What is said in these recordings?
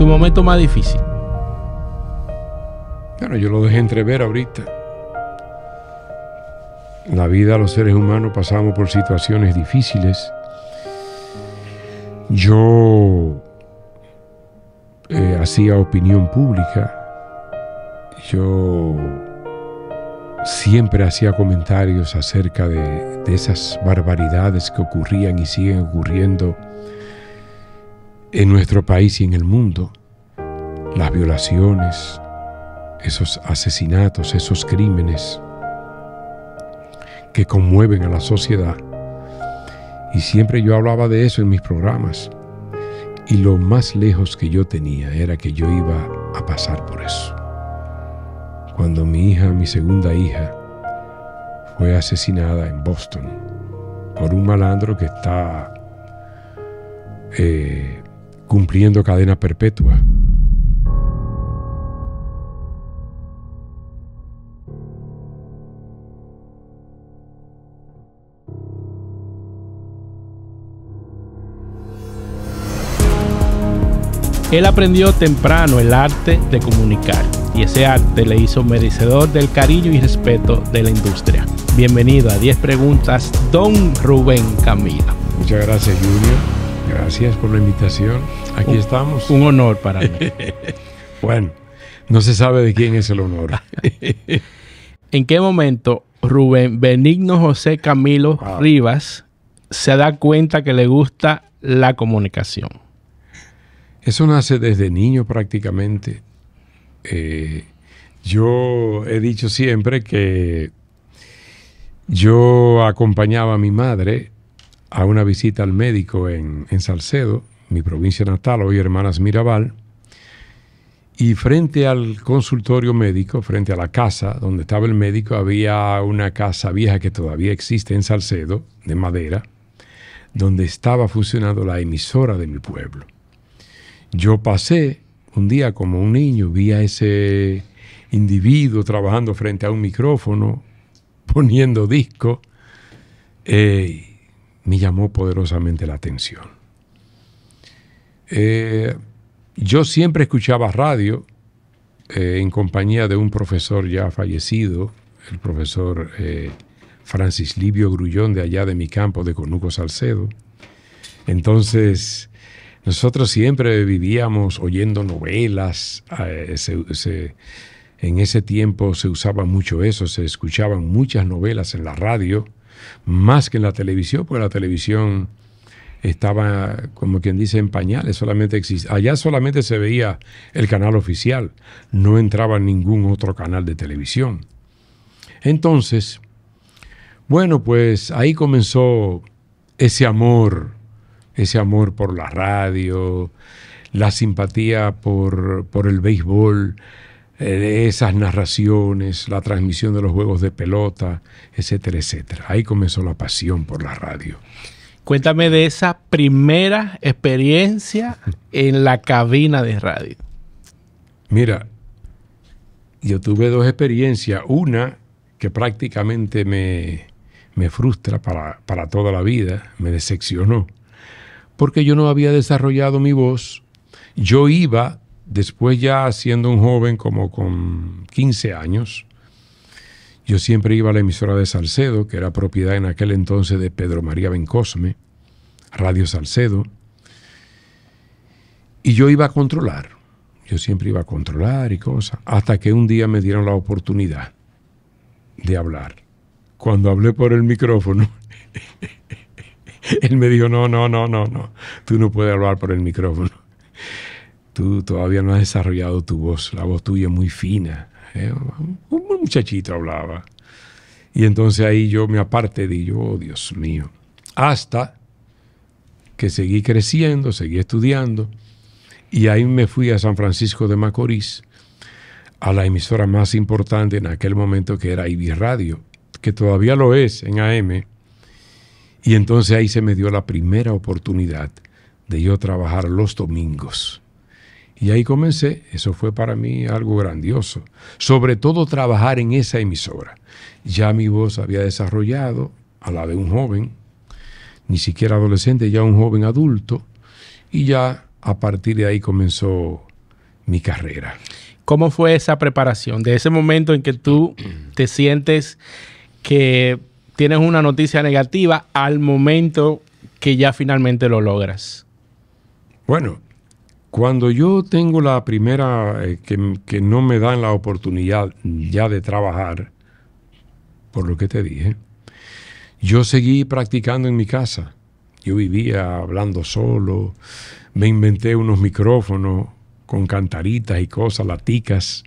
Tu momento más difícil. Bueno, yo lo dejé entrever ahorita. La vida, los seres humanos pasamos por situaciones difíciles. Yo eh, hacía opinión pública. Yo siempre hacía comentarios acerca de, esas barbaridades que ocurrían y siguen ocurriendo en nuestro país y en el mundo, las violaciones, esos asesinatos, esos crímenes que conmueven a la sociedad. Y siempre yo hablaba de eso en mis programas. Y lo más lejos que yo tenía era que yo iba a pasar por eso. Cuando mi hija, mi segunda hija, fue asesinada en Boston por un malandro que está eh, cumpliendo cadena perpetua. Él aprendió temprano el arte de comunicar y ese arte le hizo merecedor del cariño y respeto de la industria. Bienvenido a 10 preguntas, don Rubén Camila. Muchas gracias, Junior. Gracias por la invitación. Aquí estamos. Un honor para mí. bueno, no se sabe de quién es el honor. ¿En qué momento Rubén Benigno José Camilo ah. Rivas se da cuenta que le gusta la comunicación? Eso nace desde niño prácticamente. Eh, yo he dicho siempre que yo acompañaba a mi madre a una visita al médico en, Salcedo, mi provincia natal, hoy Hermanas Mirabal, y frente al consultorio médico, frente a la casa donde estaba el médico, había una casa vieja que todavía existe en Salcedo, de madera, donde estaba funcionando la emisora de mi pueblo. Yo pasé un día como un niño, vi a ese individuo trabajando frente a un micrófono, poniendo disco, eh, me llamó poderosamente la atención. Eh, yo siempre escuchaba radio eh, en compañía de un profesor ya fallecido, el profesor eh, Francis Livio Grullón de allá de mi campo de Conuco Salcedo. Entonces, nosotros siempre vivíamos oyendo novelas, en ese tiempo se usaba mucho eso, se escuchaban muchas novelas en la radio, más que en la televisión, porque la televisión estaba, como quien dice, en pañales, solamente existía allá solamente se veía el canal oficial, no entraba ningún otro canal de televisión. Entonces, bueno, pues ahí comenzó ese amor, ese amor por la radio, la simpatía por, por el béisbol, eh, esas narraciones, la transmisión de los juegos de pelota, etcétera, etcétera. Ahí comenzó la pasión por la radio. Cuéntame de esa primera experiencia en la cabina de radio. Mira, yo tuve dos experiencias. Una que prácticamente me, me frustra para, para, toda la vida, me decepcionó, porque yo no había desarrollado mi voz. Yo iba Después ya siendo un joven como con 15 años, yo siempre iba a la emisora de Salcedo, que era propiedad en aquel entonces de Pedro María Bencosme, Radio Salcedo, y yo iba a controlar. Yo siempre iba a controlar y cosas, hasta que un día me dieron la oportunidad de hablar. Cuando hablé por el micrófono, él me dijo, no, no, no, no, no, tú no puedes hablar por el micrófono tú todavía no has desarrollado tu voz, la voz tuya es muy fina. ¿eh? Un muchachito hablaba. Y entonces ahí yo me aparté, de oh Dios mío. Hasta que seguí creciendo, seguí estudiando, y ahí me fui a San Francisco de Macorís, a la emisora más importante en aquel momento que era IBI Radio, que todavía lo es en AM. Y entonces ahí se me dio la primera oportunidad de yo trabajar los domingos. Y ahí comencé, eso fue para mí algo grandioso, sobre todo trabajar en esa emisora. Ya mi voz había desarrollado a la de un joven, ni siquiera adolescente, ya un joven adulto, y ya a partir de ahí comenzó mi carrera. ¿Cómo fue esa preparación? De ese momento en que tú te sientes que tienes una noticia negativa al momento que ya finalmente lo logras. Bueno, cuando yo tengo la primera, eh, que, que, no me dan la oportunidad ya de trabajar, por lo que te dije, yo seguí practicando en mi casa. Yo vivía hablando solo, me inventé unos micrófonos con cantaritas y cosas, laticas.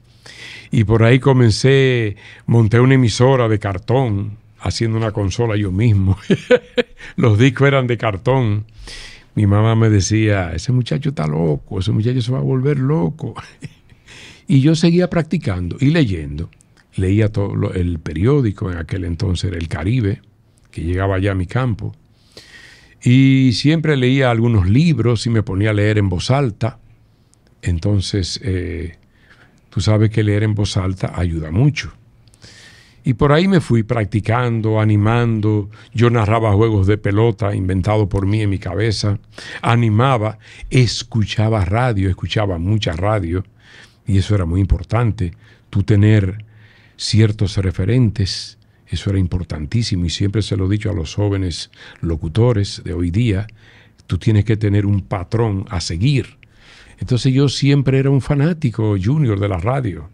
Y por ahí comencé, monté una emisora de cartón, haciendo una consola yo mismo. Los discos eran de cartón mi mamá me decía, ese muchacho está loco, ese muchacho se va a volver loco. y yo seguía practicando y leyendo. Leía todo el periódico, en aquel entonces era El Caribe, que llegaba allá a mi campo. Y siempre leía algunos libros y me ponía a leer en voz alta. Entonces, eh, tú sabes que leer en voz alta ayuda mucho. Y por ahí me fui practicando, animando. Yo narraba juegos de pelota inventado por mí en mi cabeza. Animaba, escuchaba radio, escuchaba mucha radio. Y eso era muy importante. Tú tener ciertos referentes, eso era importantísimo. Y siempre se lo he dicho a los jóvenes locutores de hoy día. Tú tienes que tener un patrón a seguir. Entonces yo siempre era un fanático junior de la radio.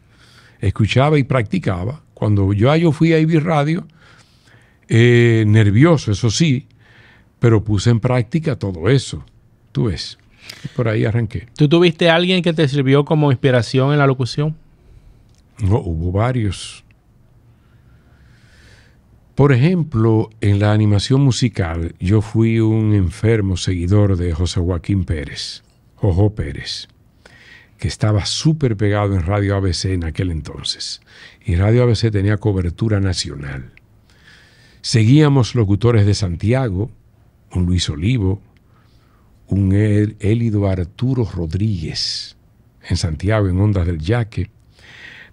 Escuchaba y practicaba cuando yo, yo fui a IB Radio, eh, nervioso, eso sí, pero puse en práctica todo eso. Tú ves, por ahí arranqué. ¿Tú tuviste alguien que te sirvió como inspiración en la locución? No, hubo varios. Por ejemplo, en la animación musical, yo fui un enfermo seguidor de José Joaquín Pérez, Jojo Pérez, que estaba súper pegado en Radio ABC en aquel entonces y Radio ABC tenía cobertura nacional. Seguíamos locutores de Santiago, un Luis Olivo, un élido Arturo Rodríguez en Santiago, en Ondas del Yaque,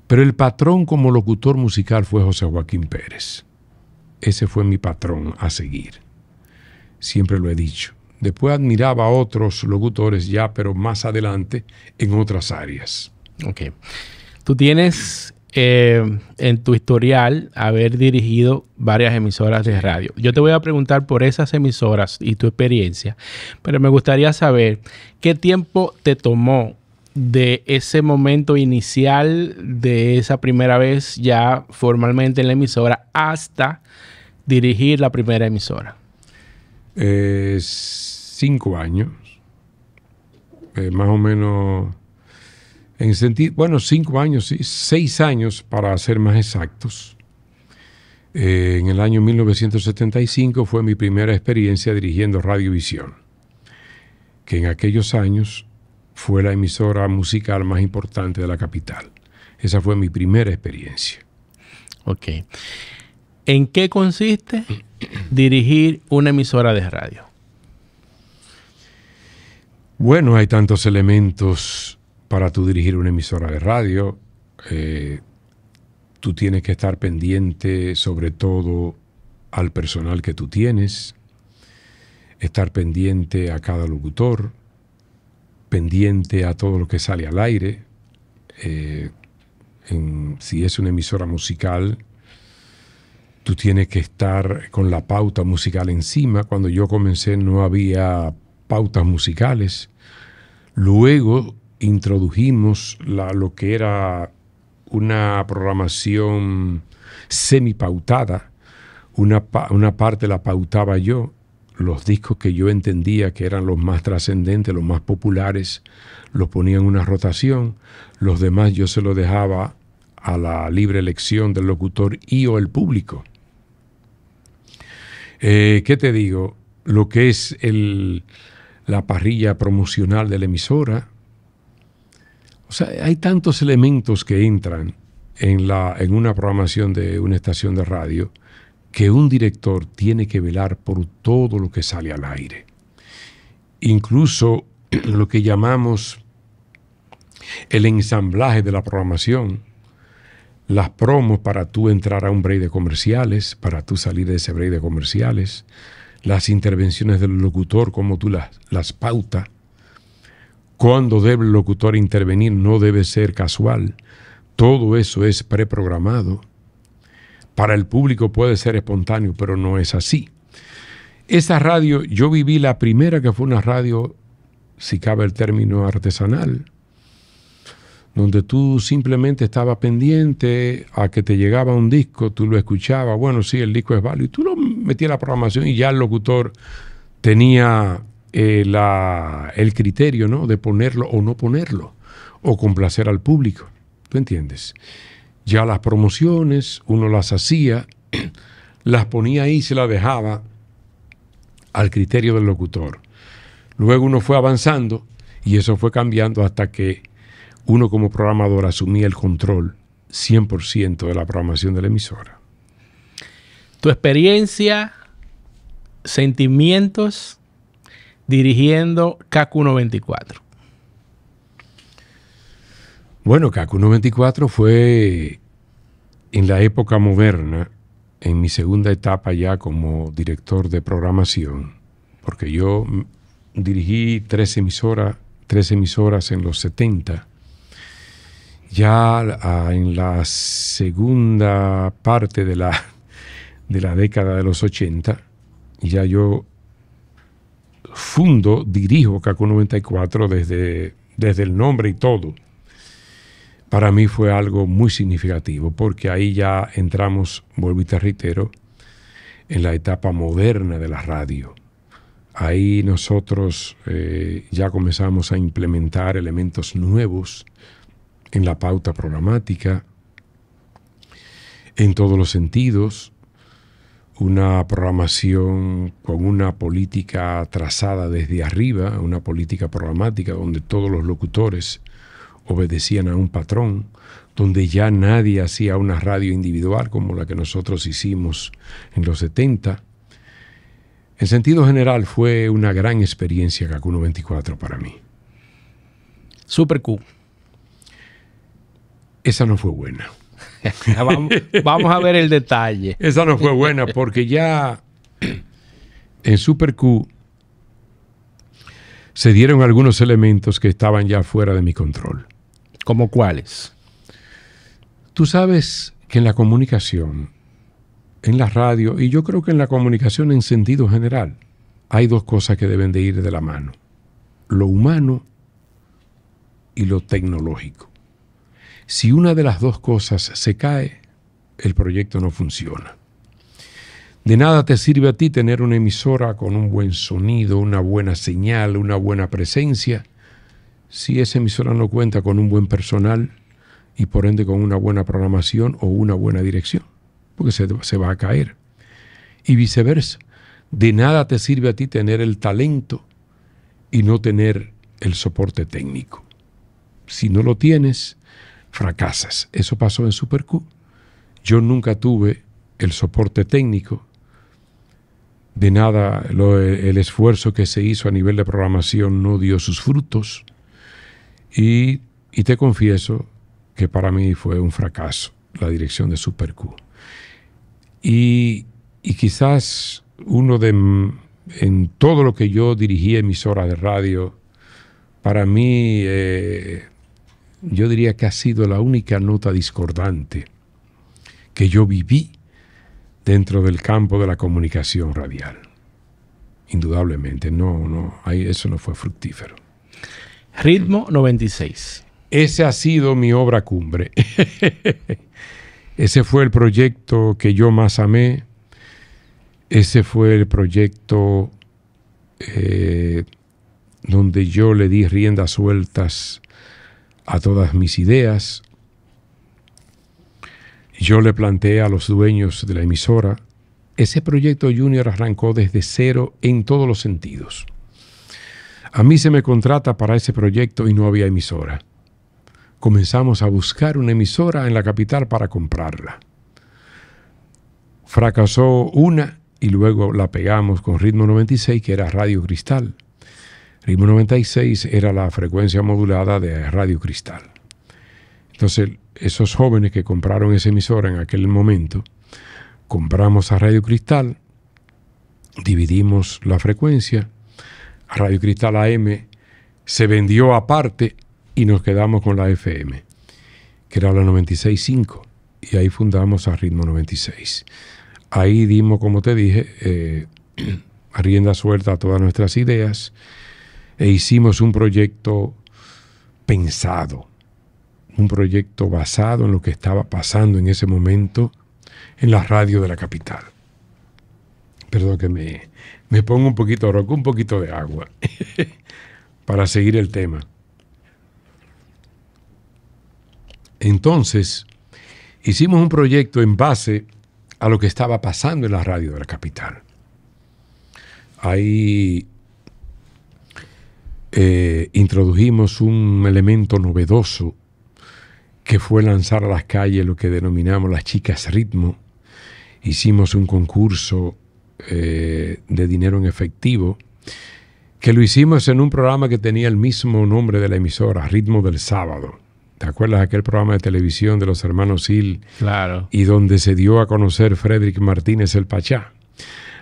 pero el patrón como locutor musical fue José Joaquín Pérez. Ese fue mi patrón a seguir. Siempre lo he dicho. Después admiraba a otros locutores ya, pero más adelante en otras áreas. Ok. Tú tienes eh, en tu historial haber dirigido varias emisoras de radio. Yo te voy a preguntar por esas emisoras y tu experiencia, pero me gustaría saber qué tiempo te tomó de ese momento inicial, de esa primera vez ya formalmente en la emisora, hasta dirigir la primera emisora. Eh, cinco años, eh, más o menos en sentido, bueno, cinco años, seis años para ser más exactos. Eh, en el año 1975 fue mi primera experiencia dirigiendo Radiovisión, que en aquellos años fue la emisora musical más importante de la capital. Esa fue mi primera experiencia. Ok. ¿En qué consiste dirigir una emisora de radio? Bueno, hay tantos elementos para tú dirigir una emisora de radio, eh, tú tienes que estar pendiente sobre todo al personal que tú tienes, estar pendiente a cada locutor, pendiente a todo lo que sale al aire. Eh, si es una emisora musical, tú tienes que estar con la pauta musical encima. Cuando yo comencé no había pautas musicales. Luego introdujimos la, lo que era una programación semipautada. Una, una parte la pautaba yo, los discos que yo entendía que eran los más trascendentes, los más populares, los ponía en una rotación, los demás yo se los dejaba a la libre elección del locutor y o el público. Eh, ¿Qué te digo? Lo que es el, la parrilla promocional de la emisora, o sea, hay tantos elementos que entran en, la, en una programación de una estación de radio que un director tiene que velar por todo lo que sale al aire. Incluso lo que llamamos el ensamblaje de la programación, las promos para tú entrar a un break de comerciales, para tú salir de ese break de comerciales, las intervenciones del locutor, como tú las, las pautas, cuando debe el locutor intervenir no debe ser casual. Todo eso es preprogramado. Para el público puede ser espontáneo, pero no es así. Esa radio, yo viví la primera que fue una radio, si cabe el término artesanal, donde tú simplemente estabas pendiente a que te llegaba un disco, tú lo escuchabas, bueno, sí, el disco es válido, y tú lo metías en la programación y ya el locutor tenía eh, el criterio ¿no? de ponerlo o no ponerlo, o complacer al público. ¿Tú entiendes? Ya las promociones, uno las hacía, las ponía ahí y se las dejaba al criterio del locutor. Luego uno fue avanzando y eso fue cambiando hasta que uno como programador asumía el control 100% de la programación de la emisora. Tu experiencia, sentimientos dirigiendo KQ94? Bueno, KQ94 fue en la época moderna, en mi segunda etapa ya como director de programación, porque yo dirigí tres emisoras, tres emisoras en los 70. Ya en la segunda parte de la, de la década de los 80, ya yo fundo, dirijo CACU 94 desde, desde el nombre y todo, para mí fue algo muy significativo, porque ahí ya entramos, vuelvo y te reitero, en la etapa moderna de la radio. Ahí nosotros eh, ya comenzamos a implementar elementos nuevos en la pauta programática, en todos los sentidos, una programación con una política trazada desde arriba, una política programática donde todos los locutores obedecían a un patrón, donde ya nadie hacía una radio individual como la que nosotros hicimos en los 70. En sentido general fue una gran experiencia Kaku 24 para mí. Super Q. Esa no fue buena vamos, a ver el detalle. Esa no fue buena porque ya en Super Q se dieron algunos elementos que estaban ya fuera de mi control. ¿Como cuáles? Tú sabes que en la comunicación, en la radio, y yo creo que en la comunicación en sentido general, hay dos cosas que deben de ir de la mano. Lo humano y lo tecnológico. Si una de las dos cosas se cae, el proyecto no funciona. De nada te sirve a ti tener una emisora con un buen sonido, una buena señal, una buena presencia, si esa emisora no cuenta con un buen personal y por ende con una buena programación o una buena dirección, porque se, va a caer. Y viceversa, de nada te sirve a ti tener el talento y no tener el soporte técnico. Si no lo tienes, fracasas. Eso pasó en Super Q. Yo nunca tuve el soporte técnico, de nada el esfuerzo que se hizo a nivel de programación no dio sus frutos y, y te confieso que para mí fue un fracaso la dirección de Super Q. Y, y quizás uno de, en todo lo que yo dirigí emisoras de radio, para mí eh, yo diría que ha sido la única nota discordante que yo viví dentro del campo de la comunicación radial. Indudablemente, no, no, eso no fue fructífero. Ritmo 96. Ese ha sido mi obra cumbre. Ese fue el proyecto que yo más amé. Ese fue el proyecto eh, donde yo le di riendas sueltas a todas mis ideas. Yo le planteé a los dueños de la emisora, ese proyecto junior arrancó desde cero en todos los sentidos. A mí se me contrata para ese proyecto y no había emisora. Comenzamos a buscar una emisora en la capital para comprarla. Fracasó una y luego la pegamos con Ritmo 96, que era Radio Cristal. Ritmo 96 era la frecuencia modulada de Radio Cristal. Entonces, esos jóvenes que compraron esa emisora en aquel momento, compramos a Radio Cristal, dividimos la frecuencia, a Radio Cristal AM se vendió aparte y nos quedamos con la FM, que era la 96.5, y ahí fundamos a Ritmo 96. Ahí dimos, como te dije, eh, rienda suelta a todas nuestras ideas e hicimos un proyecto pensado, un proyecto basado en lo que estaba pasando en ese momento en la radio de la capital. Perdón que me, pongo un poquito rojo, un poquito de agua, para seguir el tema. Entonces, hicimos un proyecto en base a lo que estaba pasando en la radio de la capital. Ahí... Eh, introdujimos un elemento novedoso que fue lanzar a las calles lo que denominamos las chicas ritmo. Hicimos un concurso eh, de dinero en efectivo que lo hicimos en un programa que tenía el mismo nombre de la emisora, Ritmo del Sábado. ¿Te acuerdas aquel programa de televisión de los hermanos Hill? Claro. Y donde se dio a conocer Frederick Martínez el Pachá.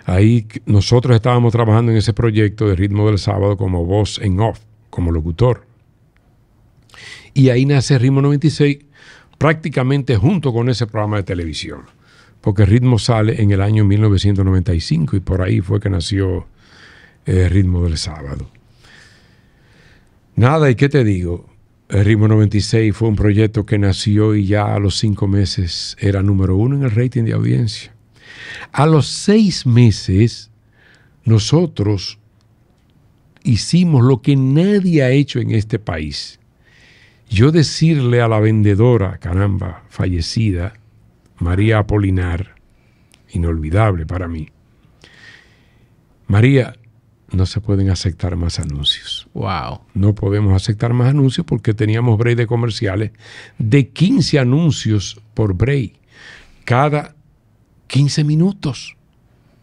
Ahí nosotros estábamos trabajando en ese proyecto de Ritmo del Sábado como voz en off, como locutor. Y ahí nace Ritmo 96 prácticamente junto con ese programa de televisión, porque Ritmo sale en el año 1995 y por ahí fue que nació eh, Ritmo del Sábado. Nada, ¿y qué te digo? El eh, Ritmo 96 fue un proyecto que nació y ya a los cinco meses era número uno en el rating de audiencia. A los seis meses, nosotros hicimos lo que nadie ha hecho en este país. Yo decirle a la vendedora, caramba, fallecida, María Apolinar, inolvidable para mí, María, no se pueden aceptar más anuncios. Wow. No podemos aceptar más anuncios porque teníamos break de comerciales de 15 anuncios por break. Cada 15 minutos.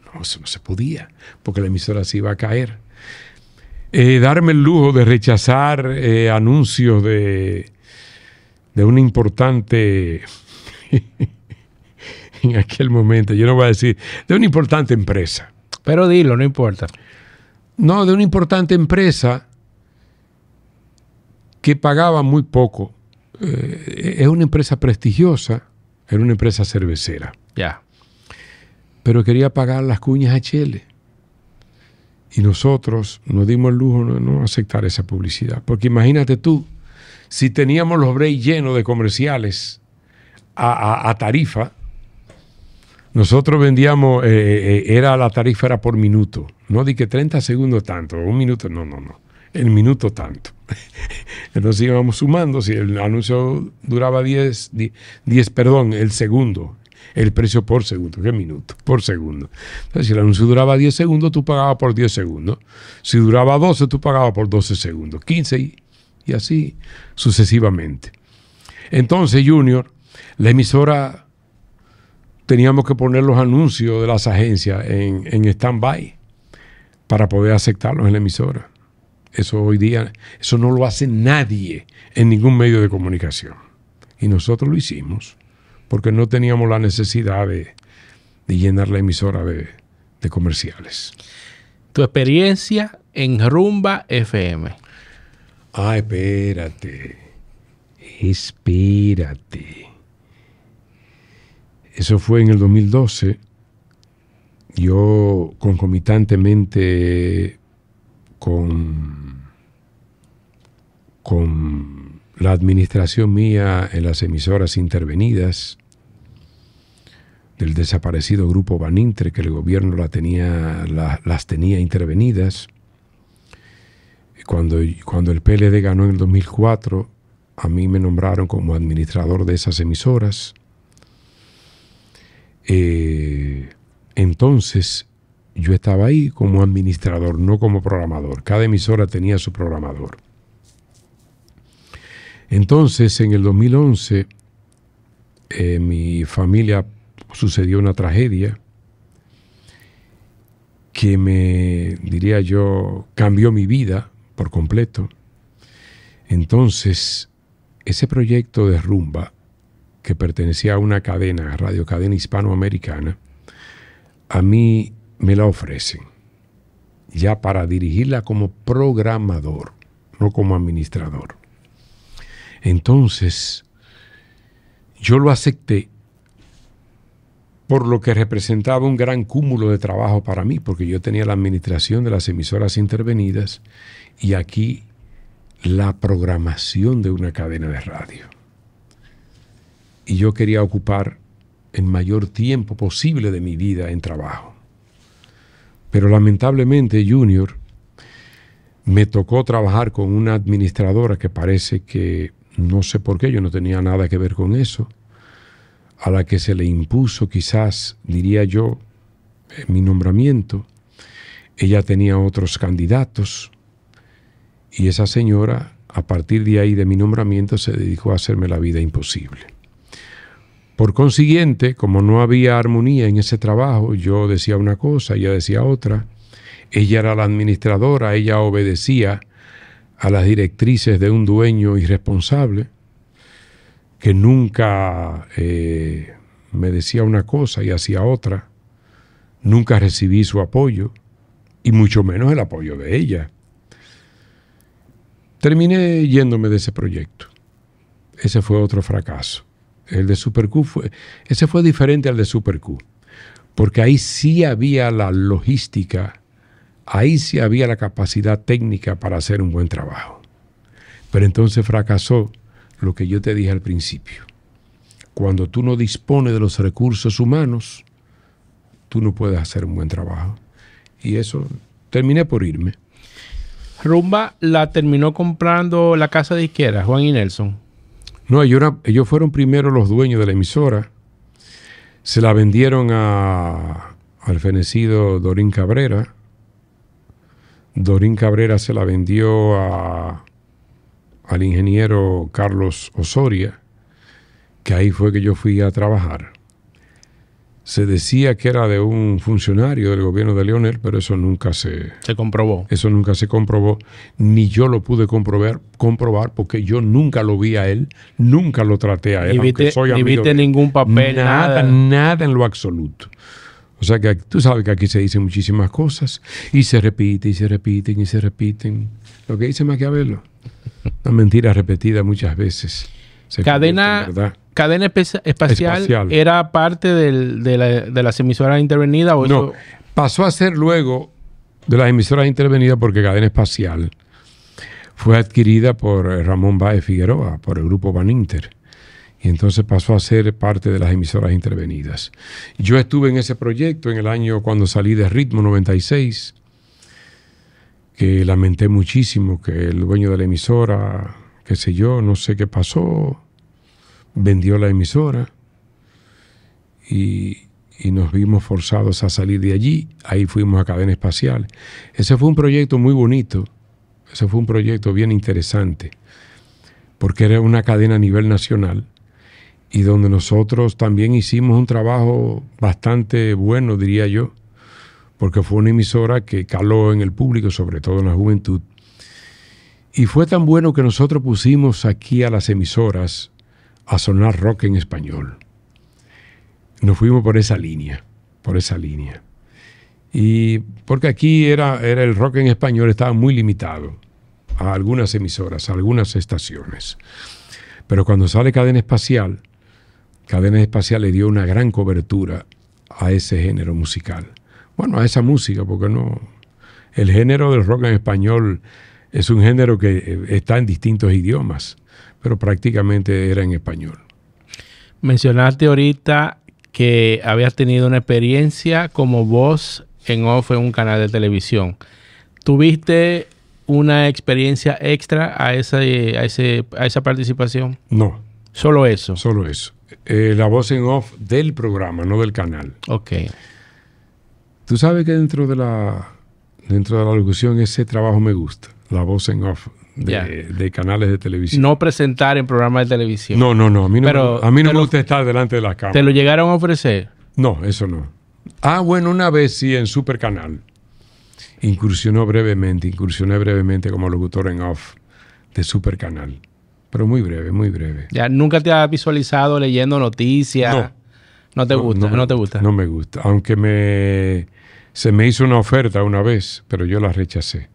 No, no se podía, porque la emisora se iba a caer. Eh, darme el lujo de rechazar eh, anuncios de, de un importante, en aquel momento, yo no voy a decir, de una importante empresa. Pero dilo, no importa. No, de una importante empresa que pagaba muy poco. Eh, es una empresa prestigiosa, era una empresa cervecera. Ya pero quería pagar las cuñas a Chile. Y nosotros nos dimos el lujo de no aceptar esa publicidad. Porque imagínate tú, si teníamos los breaks llenos de comerciales a, tarifa, nosotros vendíamos, eh, eh, eh, era la tarifa era por minuto. No di que 30 segundos tanto, un minuto, no, no, no. El minuto tanto. Entonces íbamos sumando, si el anuncio duraba 10, 10, perdón, el segundo, el precio por segundo. ¿Qué minuto? Por segundo. Entonces, si el anuncio duraba 10 segundos, tú pagabas por 10 segundos. Si duraba 12, tú pagabas por 12 segundos. 15 y, así sucesivamente. Entonces, Junior, la emisora teníamos que poner los anuncios de las agencias en, en stand-by para poder aceptarlos en la emisora. Eso hoy día, eso no lo hace nadie en ningún medio de comunicación. Y nosotros lo hicimos porque no teníamos la necesidad de, llenar la emisora de, comerciales. Tu experiencia en Rumba FM. Ah, espérate. Espérate. Eso fue en el 2012. Yo concomitantemente con, con la administración mía en las emisoras intervenidas, del desaparecido grupo Banintre, que el gobierno la tenía, las tenía intervenidas. Cuando, cuando el PLD ganó en el 2004, a mí me nombraron como administrador de esas emisoras. Eh, entonces, yo estaba ahí como administrador, no como programador. Cada emisora tenía su programador. Entonces, en el 2011, eh, mi familia sucedió una tragedia que me, diría yo, cambió mi vida por completo. Entonces, ese proyecto de rumba, que pertenecía a una cadena, Radio Cadena Hispanoamericana, a mí me la ofrecen, ya para dirigirla como programador, no como administrador. Entonces, yo lo acepté por lo que representaba un gran cúmulo de trabajo para mí, porque yo tenía la administración de las emisoras intervenidas y aquí la programación de una cadena de radio. Y yo quería ocupar el mayor tiempo posible de mi vida en trabajo. Pero lamentablemente, Junior, me tocó trabajar con una administradora que parece que, no sé por qué, yo no tenía nada que ver con eso a la que se le impuso quizás, diría yo, eh, mi nombramiento. Ella tenía otros candidatos y esa señora, a partir de ahí de mi nombramiento, se dedicó a hacerme la vida imposible. Por consiguiente, como no había armonía en ese trabajo, yo decía una cosa, ella decía otra, ella era la administradora, ella obedecía a las directrices de un dueño irresponsable, que nunca eh, me decía una cosa y hacía otra. Nunca recibí su apoyo y mucho menos el apoyo de ella. Terminé yéndome de ese proyecto. Ese fue otro fracaso. El de Super Q fue, ese fue diferente al de Super Q, porque ahí sí había la logística, ahí sí había la capacidad técnica para hacer un buen trabajo. Pero entonces fracasó lo que yo te dije al principio. Cuando tú no dispones de los recursos humanos, tú no puedes hacer un buen trabajo. Y eso, terminé por irme. Rumba la terminó comprando la casa de izquierda, Juan y Nelson. No, ellos, fueron primero los dueños de la emisora. Se la vendieron al fenecido Dorín Cabrera. Dorín Cabrera se la vendió a al ingeniero Carlos Osoria, que ahí fue que yo fui a trabajar. Se decía que era de un funcionario del gobierno de Leonel, pero eso nunca se, se comprobó. Eso nunca se comprobó, ni yo lo pude comprobar, comprobar porque yo nunca lo vi a él, nunca lo traté a él. Ni viste, ningún papel, nada, nada, en lo absoluto. O sea que tú sabes que aquí se dicen muchísimas cosas y se repite y se repiten y se repiten. Lo que dice Maquiavelo una mentira repetida muchas veces. cadena, cadena espacial, era parte de, las emisoras intervenidas. O no, pasó a ser luego de las emisoras intervenidas porque cadena espacial fue adquirida por eh, Ramón Baez Figueroa, por el grupo Baninter. Y entonces pasó a ser parte de las emisoras intervenidas. Yo estuve en ese proyecto en el año cuando salí de Ritmo 96 lamenté muchísimo que el dueño de la emisora, qué sé yo, no sé qué pasó, vendió la emisora y, y nos vimos forzados a salir de allí. Ahí fuimos a Cadena Espacial. Ese fue un proyecto muy bonito, ese fue un proyecto bien interesante, porque era una cadena a nivel nacional y donde nosotros también hicimos un trabajo bastante bueno, diría yo, porque fue una emisora que caló en el público, sobre todo en la juventud. Y fue tan bueno que nosotros pusimos aquí a las emisoras a sonar rock en español. Nos fuimos por esa línea, por esa línea. Y porque aquí era, era el rock en español, estaba muy limitado a algunas emisoras, a algunas estaciones. Pero cuando sale Cadena Espacial, Cadena Espacial le dio una gran cobertura a ese género musical bueno, a esa música, porque no. El género del rock en español es un género que eh, está en distintos idiomas, pero prácticamente era en español. Mencionaste ahorita que habías tenido una experiencia como voz en off en un canal de televisión. ¿Tuviste una experiencia extra a esa, a, esa participación? No. ¿Solo eso? Solo eso. Eh, la voz en off del programa, no del canal. Ok. Tú sabes que dentro de la dentro de la locución ese trabajo me gusta, la voz en off de, canales de televisión. No presentar en programas de televisión. No, no, no. A mí no, me, gusta estar delante de la cámaras. ¿Te lo llegaron a ofrecer? No, eso no. Ah, bueno, una vez sí en Super Canal. Incursionó brevemente, incursioné brevemente como locutor en off de Super Canal. Pero muy breve, muy breve. Ya, ¿nunca te has visualizado leyendo noticias? No. No te gusta, no, te gusta. No me gusta. Aunque me, se me hizo una oferta una vez, pero yo la rechacé.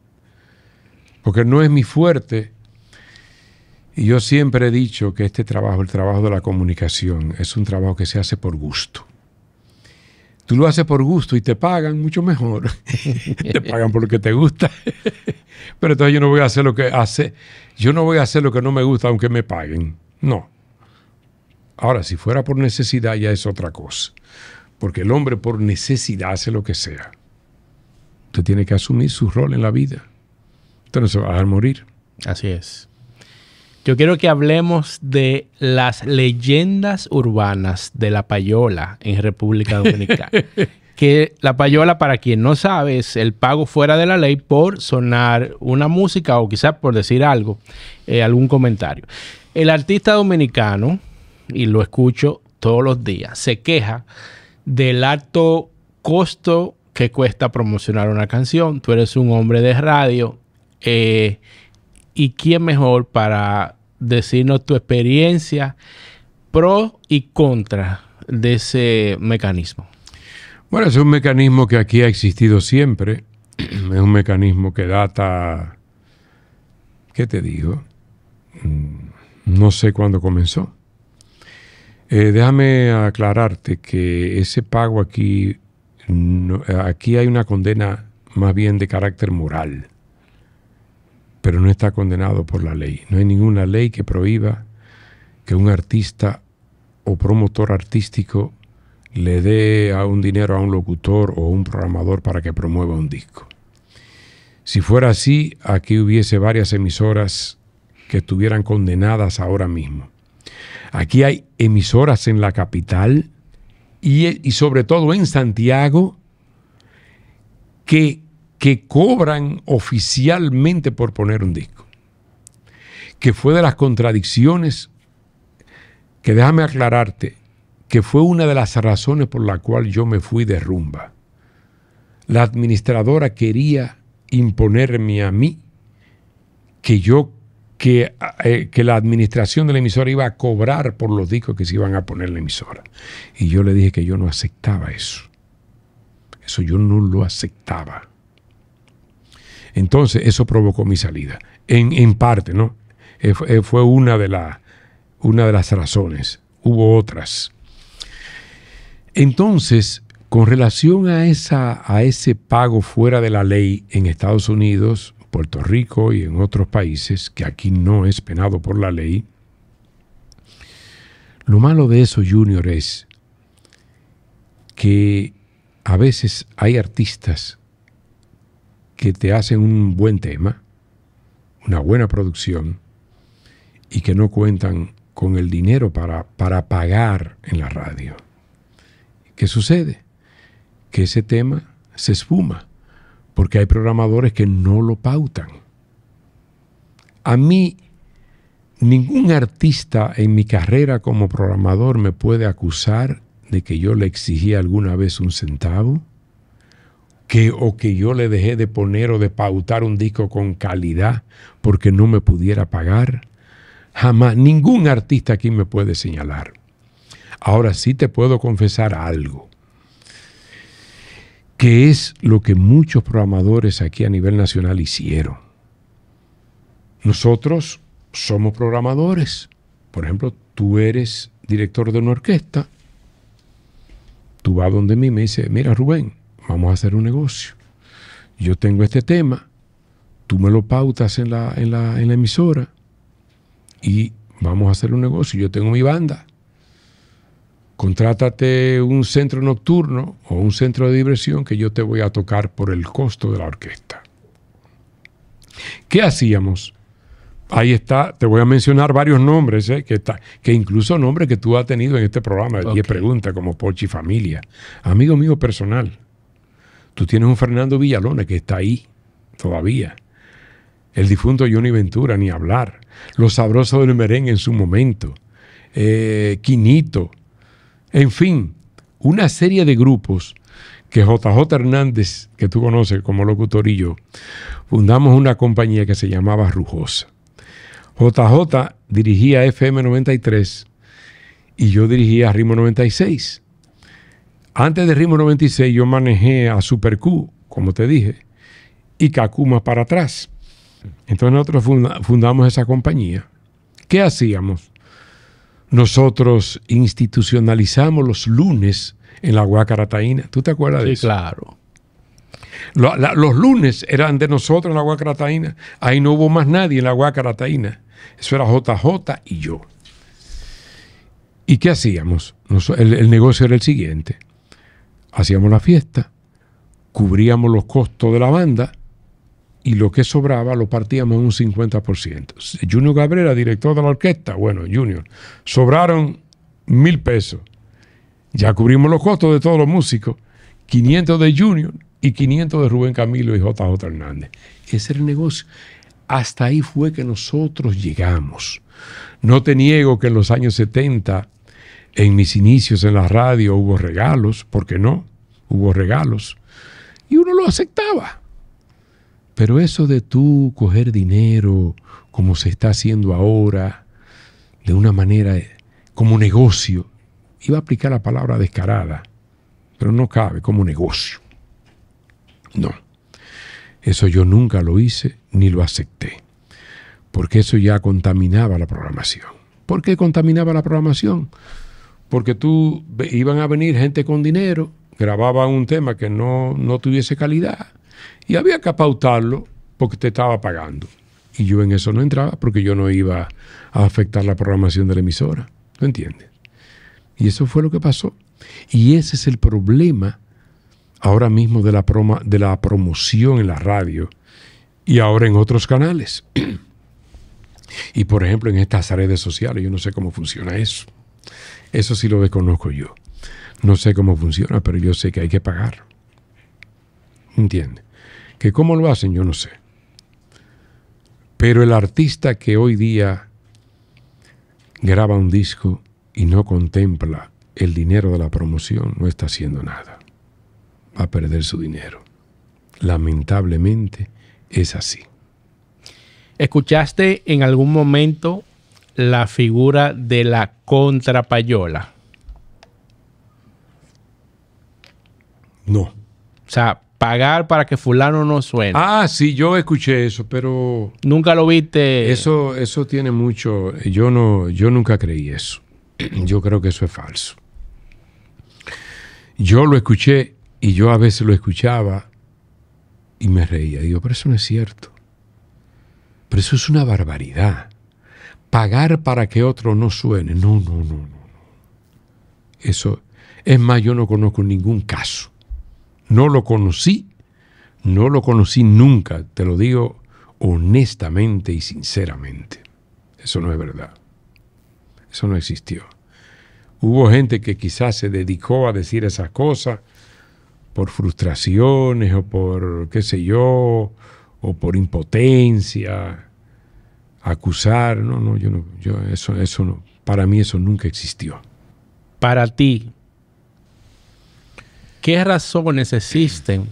Porque no es mi fuerte. Y yo siempre he dicho que este trabajo, el trabajo de la comunicación, es un trabajo que se hace por gusto. Tú lo haces por gusto y te pagan mucho mejor. te pagan por lo que te gusta. pero entonces yo no voy a hacer lo que hace, yo no voy a hacer lo que no me gusta aunque me paguen. No. Ahora, si fuera por necesidad ya es otra cosa, porque el hombre por necesidad hace lo que sea. Usted tiene que asumir su rol en la vida. Usted no se va a dejar morir. Así es. Yo quiero que hablemos de las leyendas urbanas de la payola en República Dominicana. que la payola, para quien no sabe, es el pago fuera de la ley por sonar una música o quizás por decir algo, eh, algún comentario. El artista dominicano y lo escucho todos los días, se queja del alto costo que cuesta promocionar una canción. Tú eres un hombre de radio. Eh, ¿Y quién mejor para decirnos tu experiencia pro y contra de ese mecanismo? Bueno, es un mecanismo que aquí ha existido siempre. Es un mecanismo que data, ¿qué te digo? Mm, no sé cuándo comenzó. Eh, déjame aclararte que ese pago aquí, aquí hay una condena más bien de carácter moral, pero no está condenado por la ley. No hay ninguna ley que prohíba que un artista o promotor artístico le dé a un dinero a un locutor o un programador para que promueva un disco. Si fuera así, aquí hubiese varias emisoras que estuvieran condenadas ahora mismo. Aquí hay emisoras en la capital y, sobre todo en Santiago que, que cobran oficialmente por poner un disco. Que fue de las contradicciones que déjame aclararte, que fue una de las razones por la cual yo me fui de rumba. La administradora quería imponerme a mí que yo que, eh, que, la administración de la emisora iba a cobrar por los discos que se iban a poner en la emisora. Y yo le dije que yo no aceptaba eso. Eso yo no lo aceptaba. Entonces, eso provocó mi salida. En, parte, ¿no? Eh, eh, fue una de, la, una de las razones. Hubo otras. Entonces, con relación a, esa, a ese pago fuera de la ley en Estados Unidos, Puerto Rico y en otros países, que aquí no es penado por la ley, lo malo de eso, Junior, es que a veces hay artistas que te hacen un buen tema, una buena producción, y que no cuentan con el dinero para, para pagar en la radio. ¿Qué sucede? Que ese tema se esfuma porque hay programadores que no lo pautan. A mí, ningún artista en mi carrera como programador me puede acusar de que yo le exigí alguna vez un centavo, que, o que yo le dejé de poner o de pautar un disco con calidad porque no me pudiera pagar. Jamás, ningún artista aquí me puede señalar. Ahora sí te puedo confesar algo que es lo que muchos programadores aquí a nivel nacional hicieron. Nosotros somos programadores. Por ejemplo, tú eres director de una orquesta. Tú vas donde mí y me dices, mira Rubén, vamos a hacer un negocio. Yo tengo este tema, tú me lo pautas en la emisora y vamos a hacer un negocio. Yo tengo mi banda, Contrátate un centro nocturno o un centro de diversión que yo te voy a tocar por el costo de la orquesta. ¿Qué hacíamos? Ahí está, te voy a mencionar varios nombres, eh, que, que incluso nombres que tú has tenido en este programa de 10 preguntas, como Pochi Familia, amigo mío personal. Tú tienes un Fernando Villalona que está ahí todavía. El difunto Johnny Ventura, ni hablar. Los Sabrosos del merengue en su momento. Eh, Quinito, en fin, una serie de grupos que JJ Hernández, que tú conoces como locutor y yo, fundamos una compañía que se llamaba Rujosa. JJ dirigía FM 93 y yo dirigía Ritmo 96. Antes de Ritmo 96 yo manejé a Super Q, como te dije, y Kakuma para atrás. Entonces nosotros fundamos esa compañía. ¿Qué hacíamos? nosotros institucionalizamos los lunes en la Guacarataína. ¿Tú te acuerdas de eso? claro. los lunes eran de nosotros en la Guacarataína. Ahí no hubo más nadie en la Guacarataína. Eso era JJ y yo. ¿Y qué hacíamos? el negocio era el siguiente. Hacíamos la fiesta, cubríamos los costos de la banda, y lo que sobraba lo partíamos un 50%. Junior Cabrera, director de la orquesta, bueno, Junior, sobraron mil pesos. Ya cubrimos los costos de todos los músicos, 500 de Junior y 500 de Rubén Camilo y JJ Hernández. Ese era el negocio. Hasta ahí fue que nosotros llegamos. No te niego que en los años 70, en mis inicios en la radio, hubo regalos, ¿por qué no? Hubo regalos. Y uno lo aceptaba. Pero eso de tú coger dinero, como se está haciendo ahora, de una manera eh, como negocio, iba a aplicar la palabra descarada, pero no cabe como negocio. No, eso yo nunca lo hice ni lo acepté, porque eso ya contaminaba la programación. ¿Por qué contaminaba la programación? Porque tú iban a venir gente con dinero, grababan un tema que no, no tuviese calidad, y había que pautarlo porque te estaba pagando. Y yo en eso no entraba porque yo no iba a afectar la programación de la emisora. ¿Lo entiendes? Y eso fue lo que pasó. Y ese es el problema ahora mismo de la, de la promoción en la radio y ahora en otros canales. y por ejemplo en estas redes sociales, yo no sé cómo funciona eso. Eso sí lo desconozco yo. No sé cómo funciona, pero yo sé que hay que pagar. ¿Entiendes? Que cómo lo hacen, yo no sé. Pero el artista que hoy día graba un disco y no contempla el dinero de la promoción no está haciendo nada. Va a perder su dinero. Lamentablemente es así. ¿Escuchaste en algún momento la figura de la contrapayola? No. O sea, pagar para que fulano no suene. Ah, sí, yo escuché eso, pero nunca lo viste. Eso eso tiene mucho, yo no yo nunca creí eso. Yo creo que eso es falso. Yo lo escuché y yo a veces lo escuchaba y me reía. Digo, pero eso no es cierto. Pero eso es una barbaridad. Pagar para que otro no suene. No, no, no, no. Eso es más, yo no conozco ningún caso no lo conocí, no lo conocí nunca, te lo digo honestamente y sinceramente. Eso no es verdad. Eso no existió. Hubo gente que quizás se dedicó a decir esas cosas por frustraciones o por qué sé yo, o por impotencia, acusar. No, no, yo no, yo eso, eso no. Para mí eso nunca existió. Para ti, ¿Qué razones existen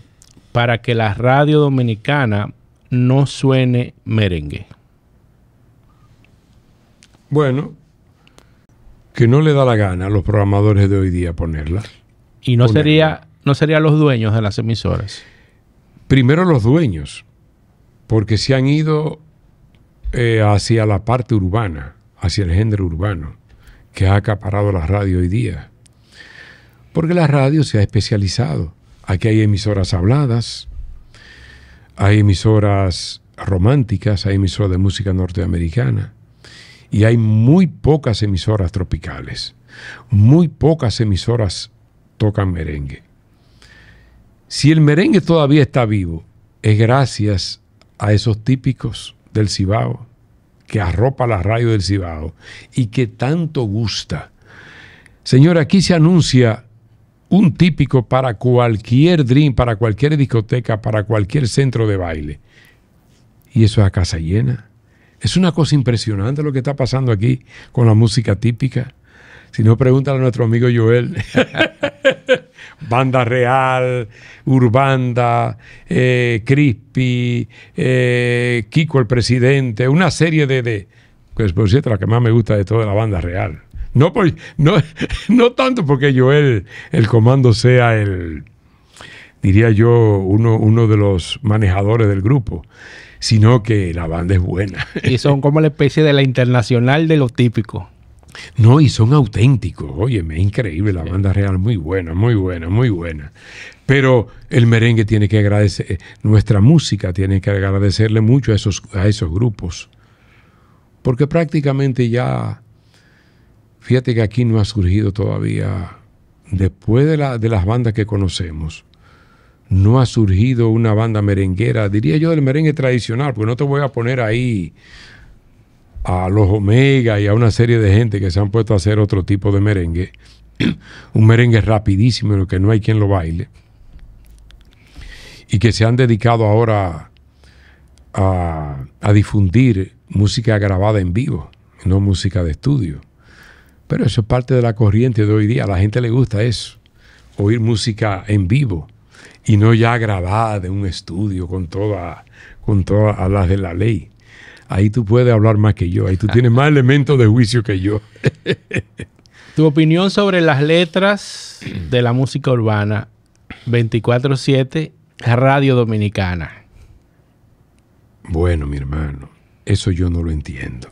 para que la radio dominicana no suene merengue? Bueno, que no le da la gana a los programadores de hoy día ponerla. ¿Y no, Sería, no serían los dueños de las emisoras? Primero los dueños, porque se han ido eh, hacia la parte urbana, hacia el género urbano, que ha acaparado la radio hoy día. Porque la radio se ha especializado. Aquí hay emisoras habladas, hay emisoras románticas, hay emisoras de música norteamericana y hay muy pocas emisoras tropicales. Muy pocas emisoras tocan merengue. Si el merengue todavía está vivo, es gracias a esos típicos del Cibao, que arropa la radio del Cibao y que tanto gusta. Señor, aquí se anuncia un típico para cualquier dream, para cualquier discoteca, para cualquier centro de baile. Y eso es a casa llena. Es una cosa impresionante lo que está pasando aquí con la música típica. Si no, pregúntale a nuestro amigo Joel. Banda Real, Urbanda, eh, Crispy, eh, Kiko el Presidente, una serie de... de pues por cierto, la que más me gusta de toda la banda real. No, no, no tanto porque Joel, el comando, sea el, diría yo, uno, uno de los manejadores del grupo, sino que la banda es buena. Y son como la especie de la internacional de lo típico. No, y son auténticos. Óyeme, increíble la banda real, muy buena, muy buena, muy buena. Pero el merengue tiene que agradecer, nuestra música tiene que agradecerle mucho a esos, a esos grupos. Porque prácticamente ya Fíjate que aquí no ha surgido todavía, después de, las bandas que conocemos, no ha surgido una banda merenguera, diría yo del merengue tradicional, porque no te voy a poner ahí a los Omega y a una serie de gente que se han puesto a hacer otro tipo de merengue, un merengue rapidísimo en el que no hay quien lo baile, y que se han dedicado ahora a difundir música grabada en vivo, no música de estudio. Pero eso es parte de la corriente de hoy día. A la gente le gusta eso, oír música en vivo y no ya grabada de un estudio con todas con todas las de la ley. Ahí tú puedes hablar más que yo, ahí tú tienes más elementos de juicio que yo. tu opinión sobre las letras de la música urbana 24-7, Radio Dominicana. Bueno, mi hermano, eso yo no lo entiendo.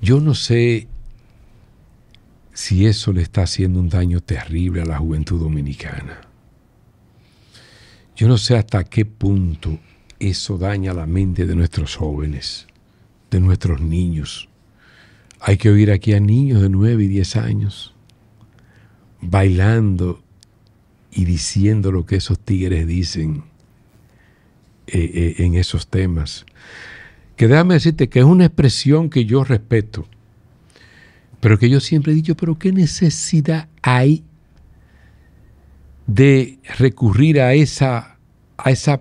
Yo no sé si eso le está haciendo un daño terrible a la juventud dominicana. Yo no sé hasta qué punto eso daña la mente de nuestros jóvenes, de nuestros niños. Hay que oír aquí a niños de 9 y 10 años bailando y diciendo lo que esos tigres dicen eh, eh, en esos temas. Que déjame decirte que es una expresión que yo respeto pero que yo siempre he dicho, pero ¿qué necesidad hay de recurrir a esa, a esa,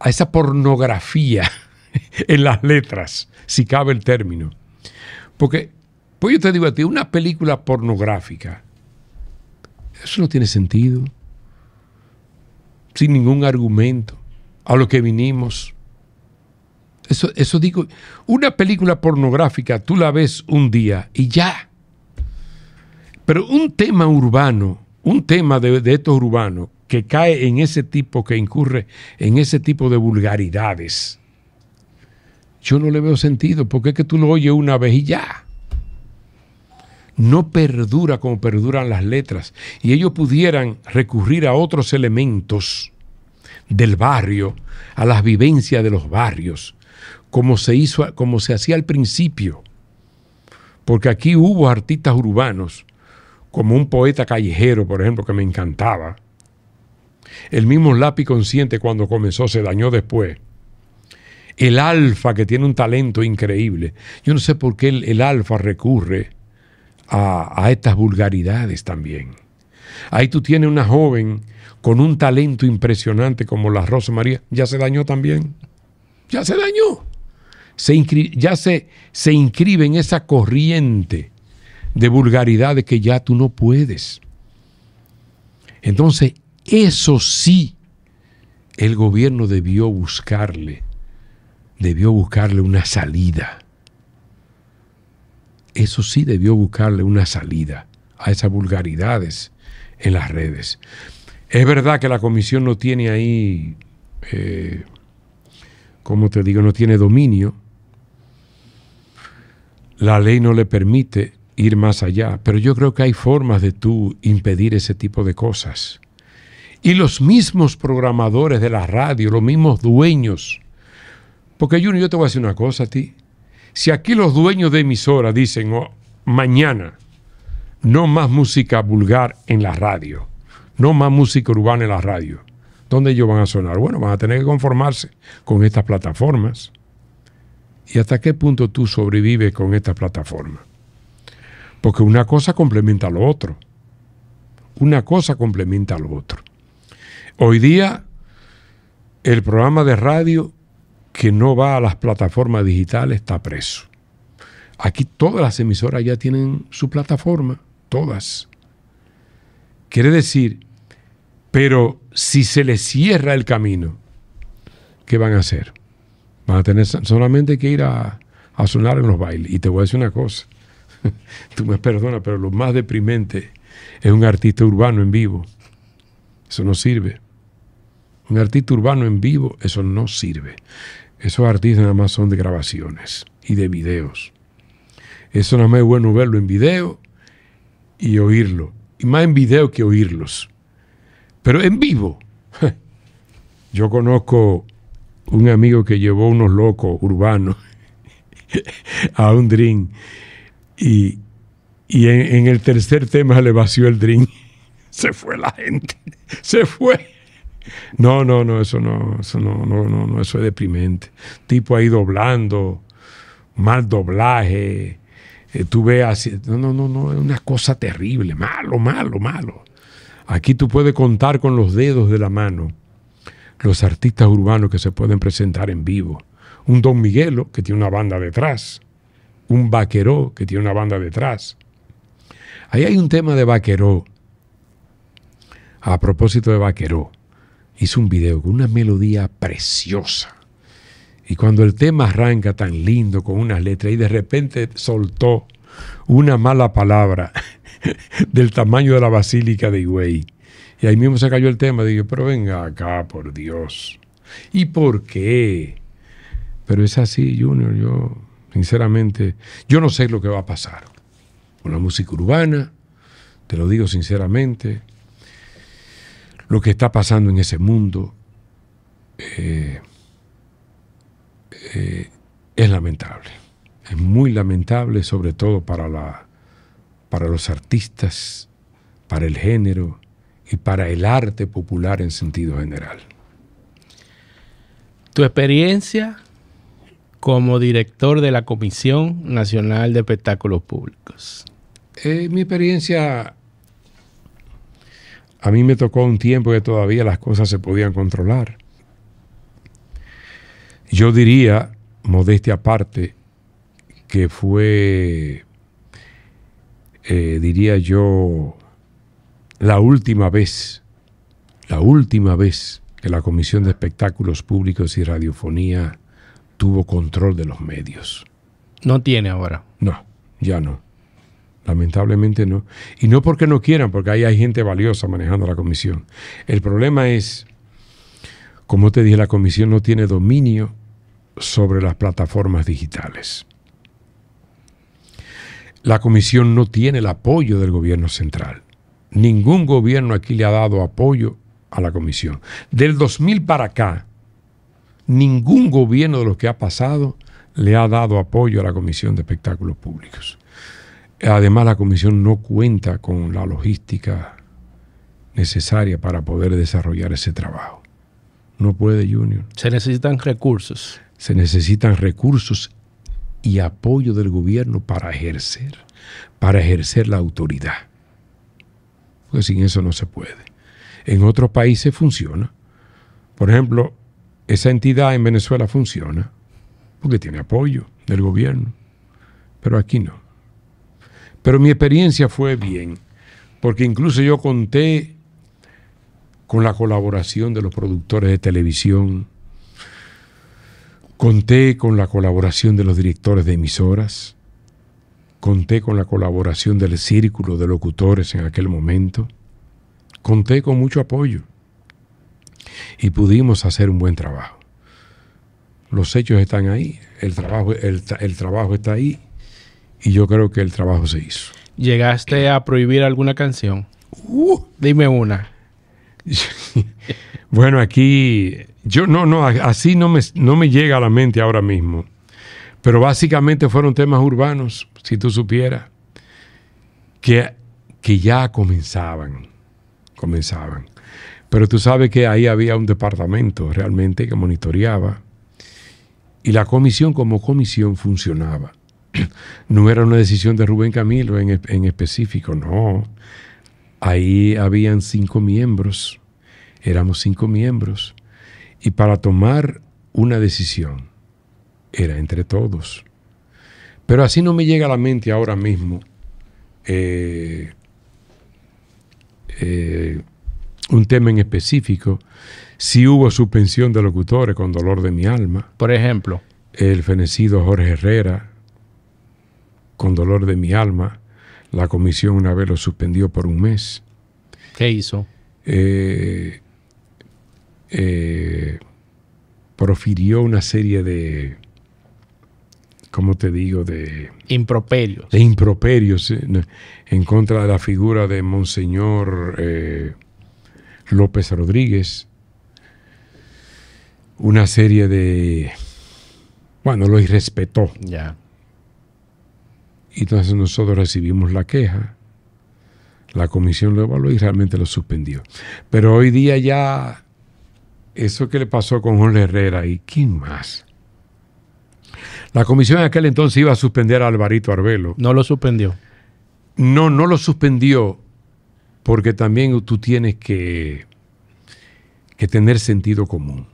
a esa pornografía en las letras, si cabe el término? Porque, pues yo te digo a ti, una película pornográfica, eso no tiene sentido, sin ningún argumento, a lo que vinimos. Eso, digo, una película pornográfica tú la ves un día y ya. Pero un tema urbano, un tema de, de estos urbanos que cae en ese tipo, que incurre en ese tipo de vulgaridades, yo no le veo sentido, porque es que tú lo oyes una vez y ya. No perdura como perduran las letras. Y ellos pudieran recurrir a otros elementos del barrio, a las vivencias de los barrios, como se hizo, se hacía al principio. Porque aquí hubo artistas urbanos, como un poeta callejero, por ejemplo, que me encantaba. El mismo lápiz consciente cuando comenzó se dañó después. El alfa que tiene un talento increíble. Yo no sé por qué el, alfa recurre a estas vulgaridades también. Ahí tú tienes una joven con un talento impresionante como la Rosa María. Ya se dañó también. Ya se dañó se ya se, se inscribe en esa corriente de vulgaridad de que ya tú no puedes. Entonces, eso sí, el gobierno debió buscarle, debió buscarle una salida. Eso sí debió buscarle una salida a esas vulgaridades en las redes. Es verdad que la comisión no tiene ahí, eh, como te digo, no tiene dominio la ley no le permite ir más allá, pero yo creo que hay formas de tú impedir ese tipo de cosas. Y los mismos programadores de la radio, los mismos dueños. Porque Junior, yo te voy a decir una cosa a ti. Si aquí los dueños de emisora dicen oh, mañana, no más música vulgar en la radio, no más música urbana en la radio, ¿dónde ellos van a sonar? Bueno, van a tener que conformarse con estas plataformas y hasta qué punto tú sobrevives con esta plataforma. Porque una cosa complementa a lo otro. Una cosa complementa a lo otro. Hoy día, el programa de radio que no va a las plataformas digitales está preso. Aquí todas las emisoras ya tienen su plataforma, todas. Quiere decir, pero si se les cierra el camino, ¿qué van a hacer? Van a tener solamente que ir a, a sonar en los bailes. Y te voy a decir una cosa. Tú me perdonas, pero lo más deprimente es un artista urbano en vivo. Eso no sirve. Un artista urbano en vivo, eso no sirve. Esos artistas nada más son de grabaciones y de videos. Eso nada más es bueno verlo en video y oírlo. Y más en video que oírlos. Pero en vivo. Yo conozco un amigo que llevó unos locos urbanos a un drink y, en, el tercer tema le vació el drink. Se fue la gente, se fue. No, no, no, eso no, eso no, no, no, eso es deprimente. Tipo ahí doblando, mal doblaje, eh, tú así no, no, no, no, es una cosa terrible, malo, malo, malo. Aquí tú puedes contar con los dedos de la mano los artistas urbanos que se pueden presentar en vivo. Un Don Miguelo que tiene una banda detrás. Un Vaqueró que tiene una banda detrás. Ahí hay un tema de Vaqueró. A propósito de Vaqueró, hizo un video con una melodía preciosa. Y cuando el tema arranca tan lindo con unas letras y de repente soltó una mala palabra del tamaño de la basílica de Higüey y ahí mismo se cayó el tema. Dije, pero venga acá, por Dios. ¿Y por qué? Pero es así, Junior. Yo, sinceramente, yo no sé lo que va a pasar con la música urbana. Te lo digo sinceramente. Lo que está pasando en ese mundo eh, eh, es lamentable. Es muy lamentable, sobre todo para, la, para los artistas, para el género, y para el arte popular en sentido general. Tu experiencia como director de la Comisión Nacional de Espectáculos Públicos. Eh, mi experiencia, a mí me tocó un tiempo que todavía las cosas se podían controlar. Yo diría, modestia aparte, que fue, eh, diría yo, la última vez, la última vez que la Comisión de Espectáculos Públicos y Radiofonía tuvo control de los medios. No tiene ahora. No, ya no. Lamentablemente no. Y no porque no quieran, porque ahí hay gente valiosa manejando la comisión. El problema es, como te dije, la comisión no tiene dominio sobre las plataformas digitales. La comisión no tiene el apoyo del gobierno central ningún gobierno aquí le ha dado apoyo a la comisión. Del 2000 para acá, ningún gobierno de los que ha pasado le ha dado apoyo a la Comisión de Espectáculos Públicos. Además, la comisión no cuenta con la logística necesaria para poder desarrollar ese trabajo. No puede, Junior. Se necesitan recursos. Se necesitan recursos y apoyo del gobierno para ejercer, para ejercer la autoridad sin eso no se puede. En otros países funciona. Por ejemplo, esa entidad en Venezuela funciona porque tiene apoyo del gobierno, pero aquí no. Pero mi experiencia fue bien, porque incluso yo conté con la colaboración de los productores de televisión, conté con la colaboración de los directores de emisoras, Conté con la colaboración del círculo de locutores en aquel momento. Conté con mucho apoyo. Y pudimos hacer un buen trabajo. Los hechos están ahí, el trabajo, el, trabajo está ahí y yo creo que el trabajo se hizo. ¿Llegaste a prohibir alguna canción? Uh. Dime una. bueno, aquí yo no, no, así no me, no me llega a la mente ahora mismo. Pero básicamente fueron temas urbanos, si tú supieras, que, que ya comenzaban, comenzaban. Pero tú sabes que ahí había un departamento realmente que monitoreaba y la comisión como comisión funcionaba. No era una decisión de Rubén Camilo en, en específico, no. Ahí habían cinco miembros, éramos cinco miembros, y para tomar una decisión era entre todos. Pero así no me llega a la mente ahora mismo eh, eh, un tema en específico. Si hubo suspensión de locutores con dolor de mi alma. Por ejemplo. El fenecido Jorge Herrera, con dolor de mi alma. La comisión una vez lo suspendió por un mes. ¿Qué hizo? Eh, profirió una serie de, ¿cómo te digo? De improperios. De improperios en contra de la figura de Monseñor eh, López Rodríguez. Una serie de... Bueno, lo irrespetó. Ya. Y entonces nosotros recibimos la queja. La comisión lo evaluó y realmente lo suspendió. Pero hoy día ya, eso que le pasó con Jorge Herrera y quién más la comisión en aquel entonces iba a suspender a Alvarito Arbelo. No lo suspendió. No, no lo suspendió porque también tú tienes que, que tener sentido común.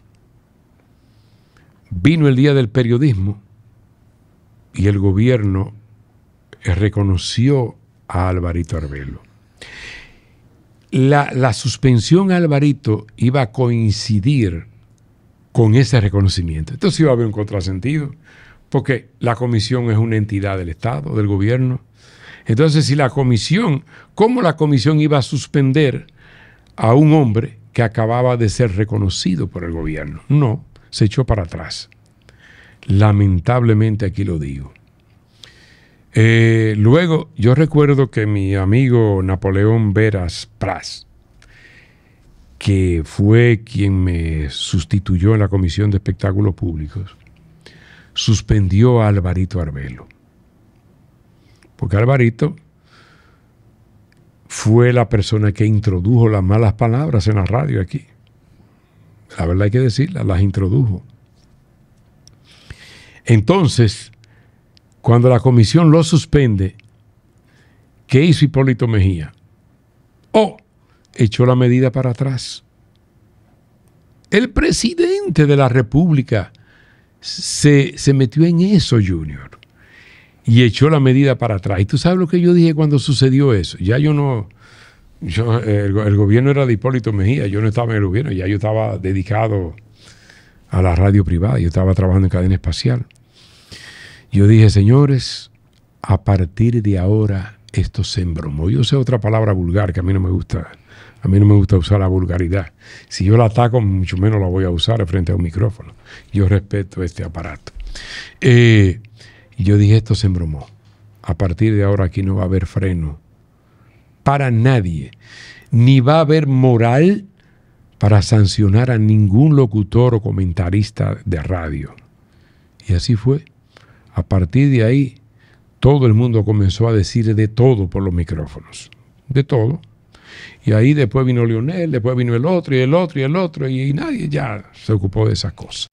Vino el día del periodismo y el gobierno reconoció a Alvarito Arbelo. La, la, suspensión a Alvarito iba a coincidir con ese reconocimiento. Entonces iba a haber un contrasentido porque la comisión es una entidad del Estado, del gobierno. Entonces, si la comisión, ¿cómo la comisión iba a suspender a un hombre que acababa de ser reconocido por el gobierno? No, se echó para atrás. Lamentablemente aquí lo digo. Eh, luego, yo recuerdo que mi amigo Napoleón Veras Pras, que fue quien me sustituyó en la Comisión de Espectáculos Públicos, suspendió a Alvarito Arbelo. Porque Alvarito fue la persona que introdujo las malas palabras en la radio aquí. La verdad hay que decirla, las introdujo. Entonces, cuando la comisión lo suspende, ¿qué hizo Hipólito Mejía? oh, echó la medida para atrás. El presidente de la República se, metió en eso, Junior, y echó la medida para atrás. Y tú sabes lo que yo dije cuando sucedió eso. Ya yo no, el, gobierno era de Hipólito Mejía, yo no estaba en el gobierno, ya yo estaba dedicado a la radio privada, yo estaba trabajando en cadena espacial. Yo dije, señores, a partir de ahora esto se embromó. Yo sé otra palabra vulgar que a mí no me gusta a mí no me gusta usar la vulgaridad. Si yo la ataco, mucho menos la voy a usar frente a un micrófono. Yo respeto este aparato. Eh, y yo dije, esto se embromó. A partir de ahora aquí no va a haber freno para nadie. Ni va a haber moral para sancionar a ningún locutor o comentarista de radio. Y así fue. A partir de ahí, todo el mundo comenzó a decir de todo por los micrófonos. De todo. Y ahí después vino Lionel, después vino el otro y el otro y el otro y, nadie ya se ocupó de esas cosas.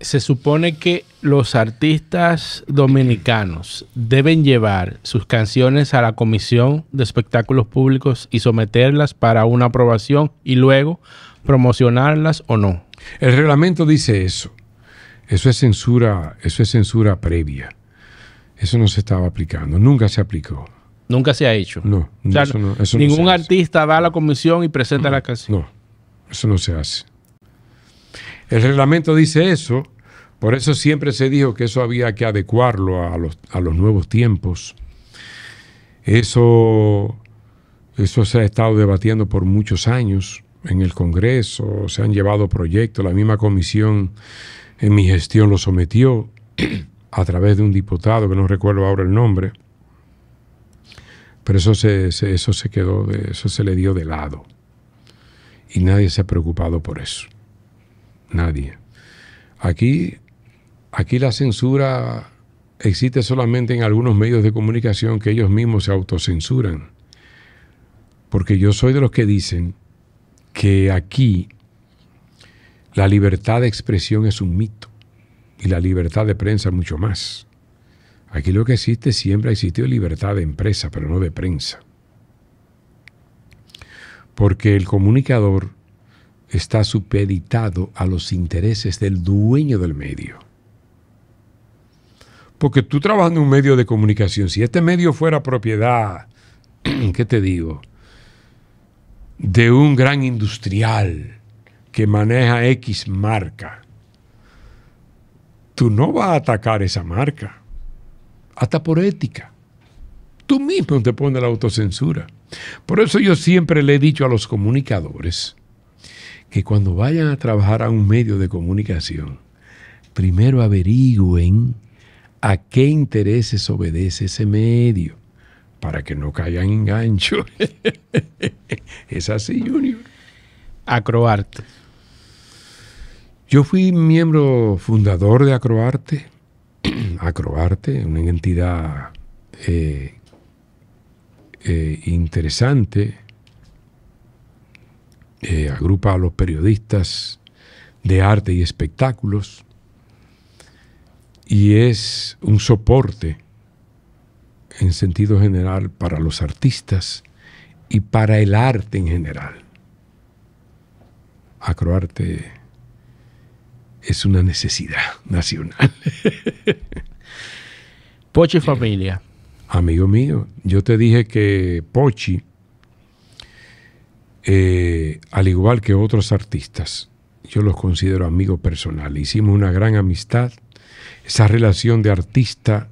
Se supone que los artistas dominicanos deben llevar sus canciones a la Comisión de Espectáculos Públicos y someterlas para una aprobación y luego promocionarlas o no. El reglamento dice eso. Eso es censura, eso es censura previa. Eso no se estaba aplicando, nunca se aplicó. Nunca se ha hecho. No, no, ningún artista va a la comisión y presenta la canción. No, eso no se hace. El reglamento dice eso, por eso siempre se dijo que eso había que adecuarlo a los, a los nuevos tiempos. Eso, eso se ha estado debatiendo por muchos años en el Congreso, se han llevado proyectos, la misma comisión en mi gestión lo sometió a través de un diputado que no recuerdo ahora el nombre pero eso se, eso se quedó, eso se le dio de lado. Y nadie se ha preocupado por eso. Nadie. Aquí, aquí la censura existe solamente en algunos medios de comunicación que ellos mismos se autocensuran. Porque yo soy de los que dicen que aquí la libertad de expresión es un mito y la libertad de prensa mucho más. Aquí lo que existe siempre ha existido libertad de empresa, pero no de prensa. Porque el comunicador está supeditado a los intereses del dueño del medio. Porque tú trabajas en un medio de comunicación. Si este medio fuera propiedad, ¿qué te digo? De un gran industrial que maneja X marca, tú no vas a atacar esa marca hasta por ética. Tú mismo te pones la autocensura. Por eso yo siempre le he dicho a los comunicadores que cuando vayan a trabajar a un medio de comunicación, primero averigüen a qué intereses obedece ese medio para que no caigan en gancho. es así, Junior. Acroarte. Yo fui miembro fundador de Acroarte acroarte acroarte, una entidad eh, eh, interesante. Eh, agrupa a los periodistas de arte y espectáculos y es un soporte en sentido general para los artistas y para el arte en general. Acroarte es una necesidad nacional. Pochi Familia. Amigo mío, yo te dije que Pochi, eh, al igual que otros artistas, yo los considero amigos personales. Hicimos una gran amistad, esa relación de artista,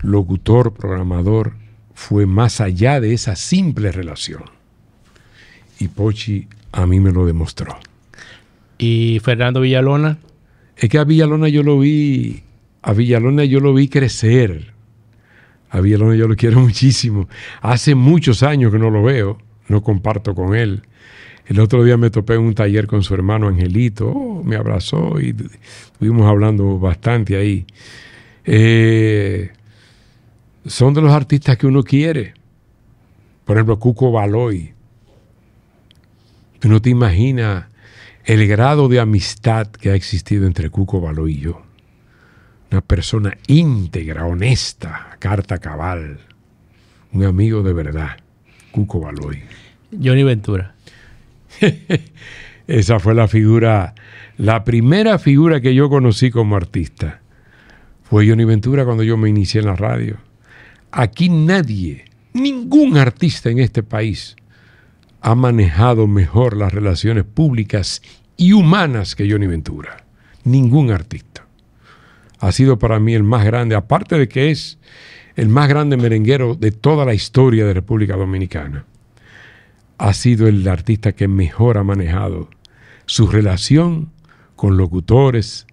locutor, programador, fue más allá de esa simple relación. Y Pochi a mí me lo demostró. ¿Y Fernando Villalona? Es que a Villalona yo lo vi a Villalona yo lo vi crecer. A Villalona yo lo quiero muchísimo. Hace muchos años que no lo veo, no comparto con él. El otro día me topé en un taller con su hermano Angelito, oh, me abrazó y estuvimos hablando bastante ahí. Eh, son de los artistas que uno quiere. Por ejemplo, Cuco Baloy. Tú no te imaginas el grado de amistad que ha existido entre Cuco Baloy y yo una persona íntegra, honesta, carta cabal, un amigo de verdad, Cuco Baloy. Johnny Ventura. Esa fue la figura, la primera figura que yo conocí como artista. Fue Johnny Ventura cuando yo me inicié en la radio. Aquí nadie, ningún artista en este país ha manejado mejor las relaciones públicas y humanas que Johnny Ventura. Ningún artista ha sido para mí el más grande, aparte de que es el más grande merenguero de toda la historia de República Dominicana. Ha sido el artista que mejor ha manejado su relación con locutores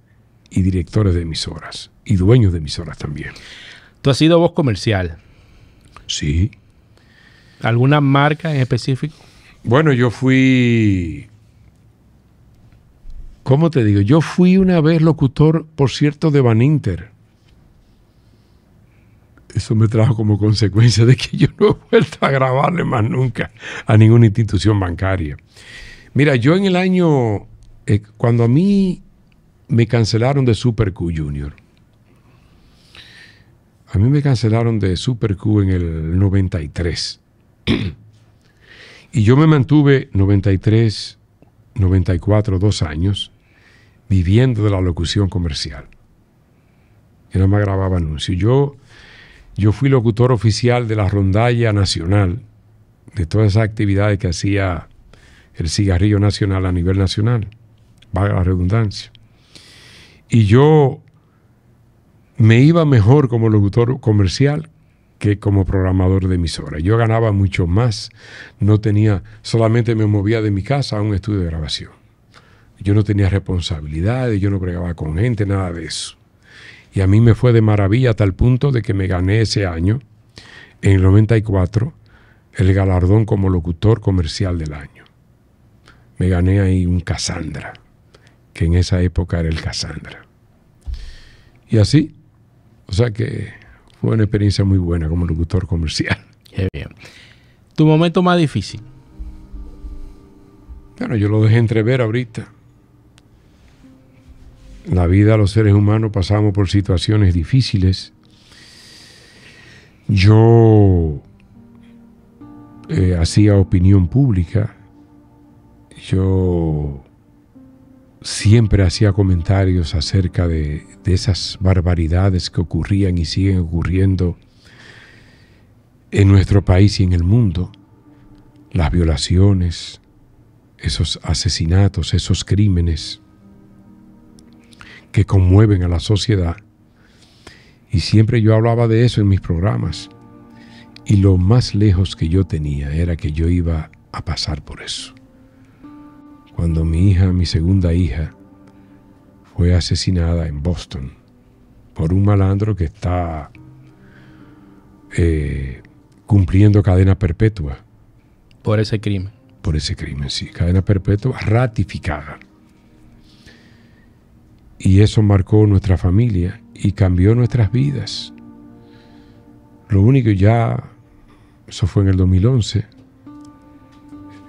y directores de emisoras y dueños de emisoras también. ¿Tú has sido voz comercial? Sí. ¿Alguna marca en específico? Bueno, yo fui ¿Cómo te digo? Yo fui una vez locutor, por cierto, de Van Inter. Eso me trajo como consecuencia de que yo no he vuelto a grabarle más nunca a ninguna institución bancaria. Mira, yo en el año, eh, cuando a mí me cancelaron de Super Q Junior, a mí me cancelaron de Super Q en el 93. y yo me mantuve 93, 94, dos años viviendo de la locución comercial. Yo no me grababa anuncios. Yo, yo fui locutor oficial de la rondalla nacional, de todas esas actividades que hacía el cigarrillo nacional a nivel nacional, vaga la redundancia. Y yo me iba mejor como locutor comercial que como programador de emisora. Yo ganaba mucho más, no tenía, solamente me movía de mi casa a un estudio de grabación. Yo no tenía responsabilidades, yo no bregaba con gente, nada de eso. Y a mí me fue de maravilla hasta tal punto de que me gané ese año, en el 94, el galardón como locutor comercial del año. Me gané ahí un Cassandra, que en esa época era el Cassandra. Y así, o sea que fue una experiencia muy buena como locutor comercial. Qué bien. ¿Tu momento más difícil? Bueno, yo lo dejé entrever ahorita la vida, los seres humanos pasamos por situaciones difíciles. Yo eh, hacía opinión pública, yo siempre hacía comentarios acerca de, esas barbaridades que ocurrían y siguen ocurriendo en nuestro país y en el mundo, las violaciones, esos asesinatos, esos crímenes que conmueven a la sociedad. Y siempre yo hablaba de eso en mis programas. Y lo más lejos que yo tenía era que yo iba a pasar por eso. Cuando mi hija, mi segunda hija, fue asesinada en Boston por un malandro que está eh, cumpliendo cadena perpetua. Por ese crimen. Por ese crimen, sí. Cadena perpetua ratificada. Y eso marcó nuestra familia y cambió nuestras vidas. Lo único ya, eso fue en el 2011,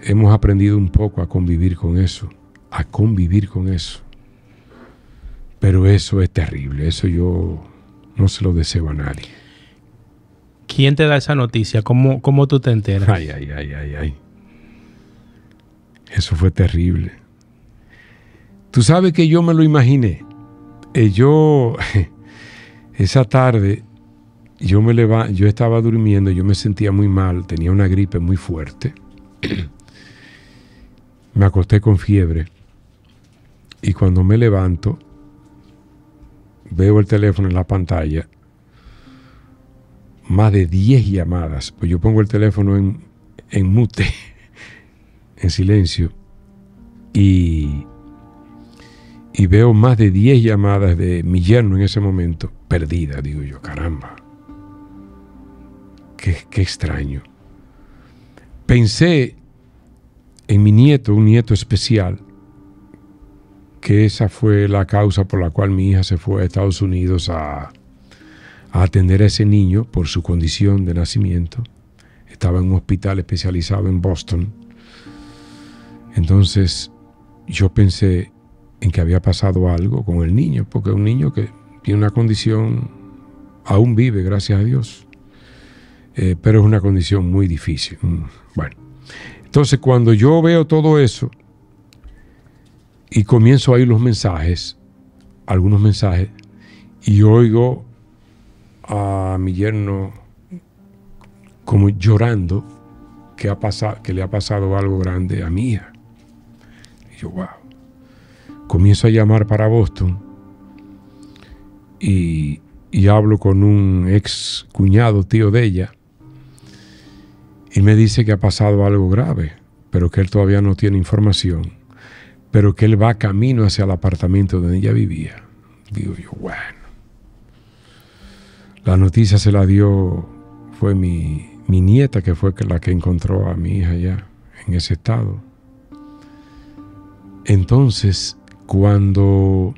hemos aprendido un poco a convivir con eso, a convivir con eso. Pero eso es terrible, eso yo no se lo deseo a nadie. ¿Quién te da esa noticia? ¿Cómo, cómo tú te enteras? Ay, ay, ay, ay, ay. Eso fue terrible. Tú sabes que yo me lo imaginé. Eh, yo, esa tarde, yo, yo estaba durmiendo, yo me sentía muy mal, tenía una gripe muy fuerte. me acosté con fiebre. Y cuando me levanto, veo el teléfono en la pantalla, más de 10 llamadas, pues yo pongo el teléfono en mute, en silencio, y y veo más de 10 llamadas de mi yerno en ese momento, perdida, digo yo, caramba. Qué, qué, extraño. Pensé en mi nieto, un nieto especial, que esa fue la causa por la cual mi hija se fue a Estados Unidos a, a atender a ese niño por su condición de nacimiento. Estaba en un hospital especializado en Boston. Entonces yo pensé, en que había pasado algo con el niño, porque un niño que tiene una condición, aún vive, gracias a Dios, eh, pero es una condición muy difícil. Mm, bueno, entonces cuando yo veo todo eso y comienzo a ir los mensajes, algunos mensajes, y oigo a mi yerno como llorando que, ha pasado, que le ha pasado algo grande a mía Y yo, wow comienzo a llamar para Boston y, hablo con un ex cuñado, tío de ella, y me dice que ha pasado algo grave, pero que él todavía no tiene información, pero que él va camino hacia el apartamento donde ella vivía. Digo yo, bueno. La noticia se la dio, fue mi, mi nieta que fue la que encontró a mi hija allá en ese estado. Entonces, cuando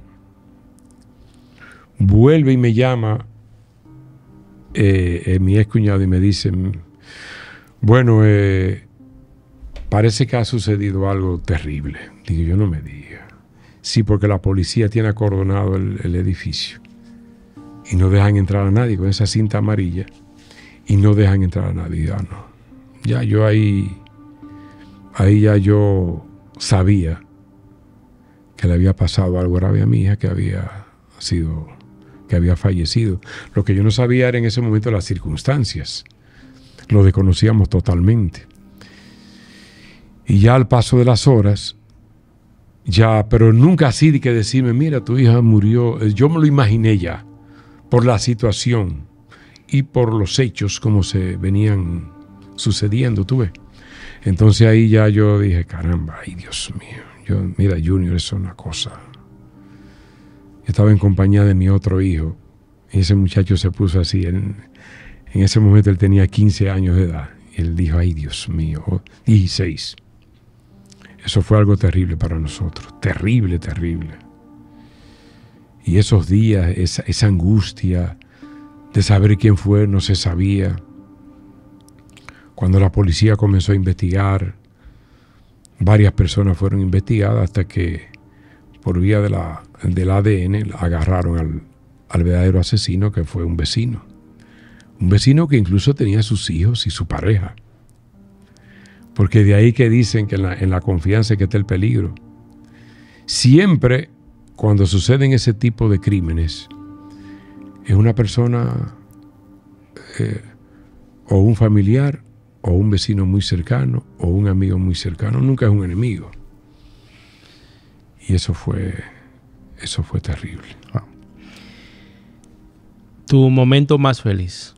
vuelve y me llama eh, eh, mi ex cuñado y me dice, bueno, eh, parece que ha sucedido algo terrible. Digo, yo no me diga. Sí, porque la policía tiene acordonado el, edificio y no dejan entrar a nadie con esa cinta amarilla y no dejan entrar a nadie. Ah, no. Ya yo ahí, ahí ya yo sabía que le había pasado algo grave a mi hija que había sido, que había fallecido. Lo que yo no sabía era en ese momento las circunstancias. Lo desconocíamos totalmente. Y ya al paso de las horas, ya, pero nunca así de que decirme, mira, tu hija murió. Eh, yo me lo imaginé ya, por la situación y por los hechos como se venían sucediendo, tú Entonces ahí ya yo dije, caramba, ay Dios mío mira, Junior, eso es una cosa. estaba en compañía de mi otro hijo y ese muchacho se puso así. En, ese momento él tenía 15 años de edad. Y él dijo, ay Dios mío, 16. Eso fue algo terrible para nosotros, terrible, terrible. Y esos días, esa angustia de saber quién fue, no se sabía. Cuando la policía comenzó a investigar, Varias personas fueron investigadas hasta que por vía de la, del ADN agarraron al, verdadero asesino que fue un vecino. Un vecino que incluso tenía sus hijos y su pareja. Porque de ahí que dicen que en la, confianza que está el peligro. Siempre cuando suceden ese tipo de crímenes, es una persona eh, o un familiar o un vecino muy cercano o un amigo muy cercano, nunca es un enemigo. Y eso fue, eso fue terrible. ¿Tu momento más feliz?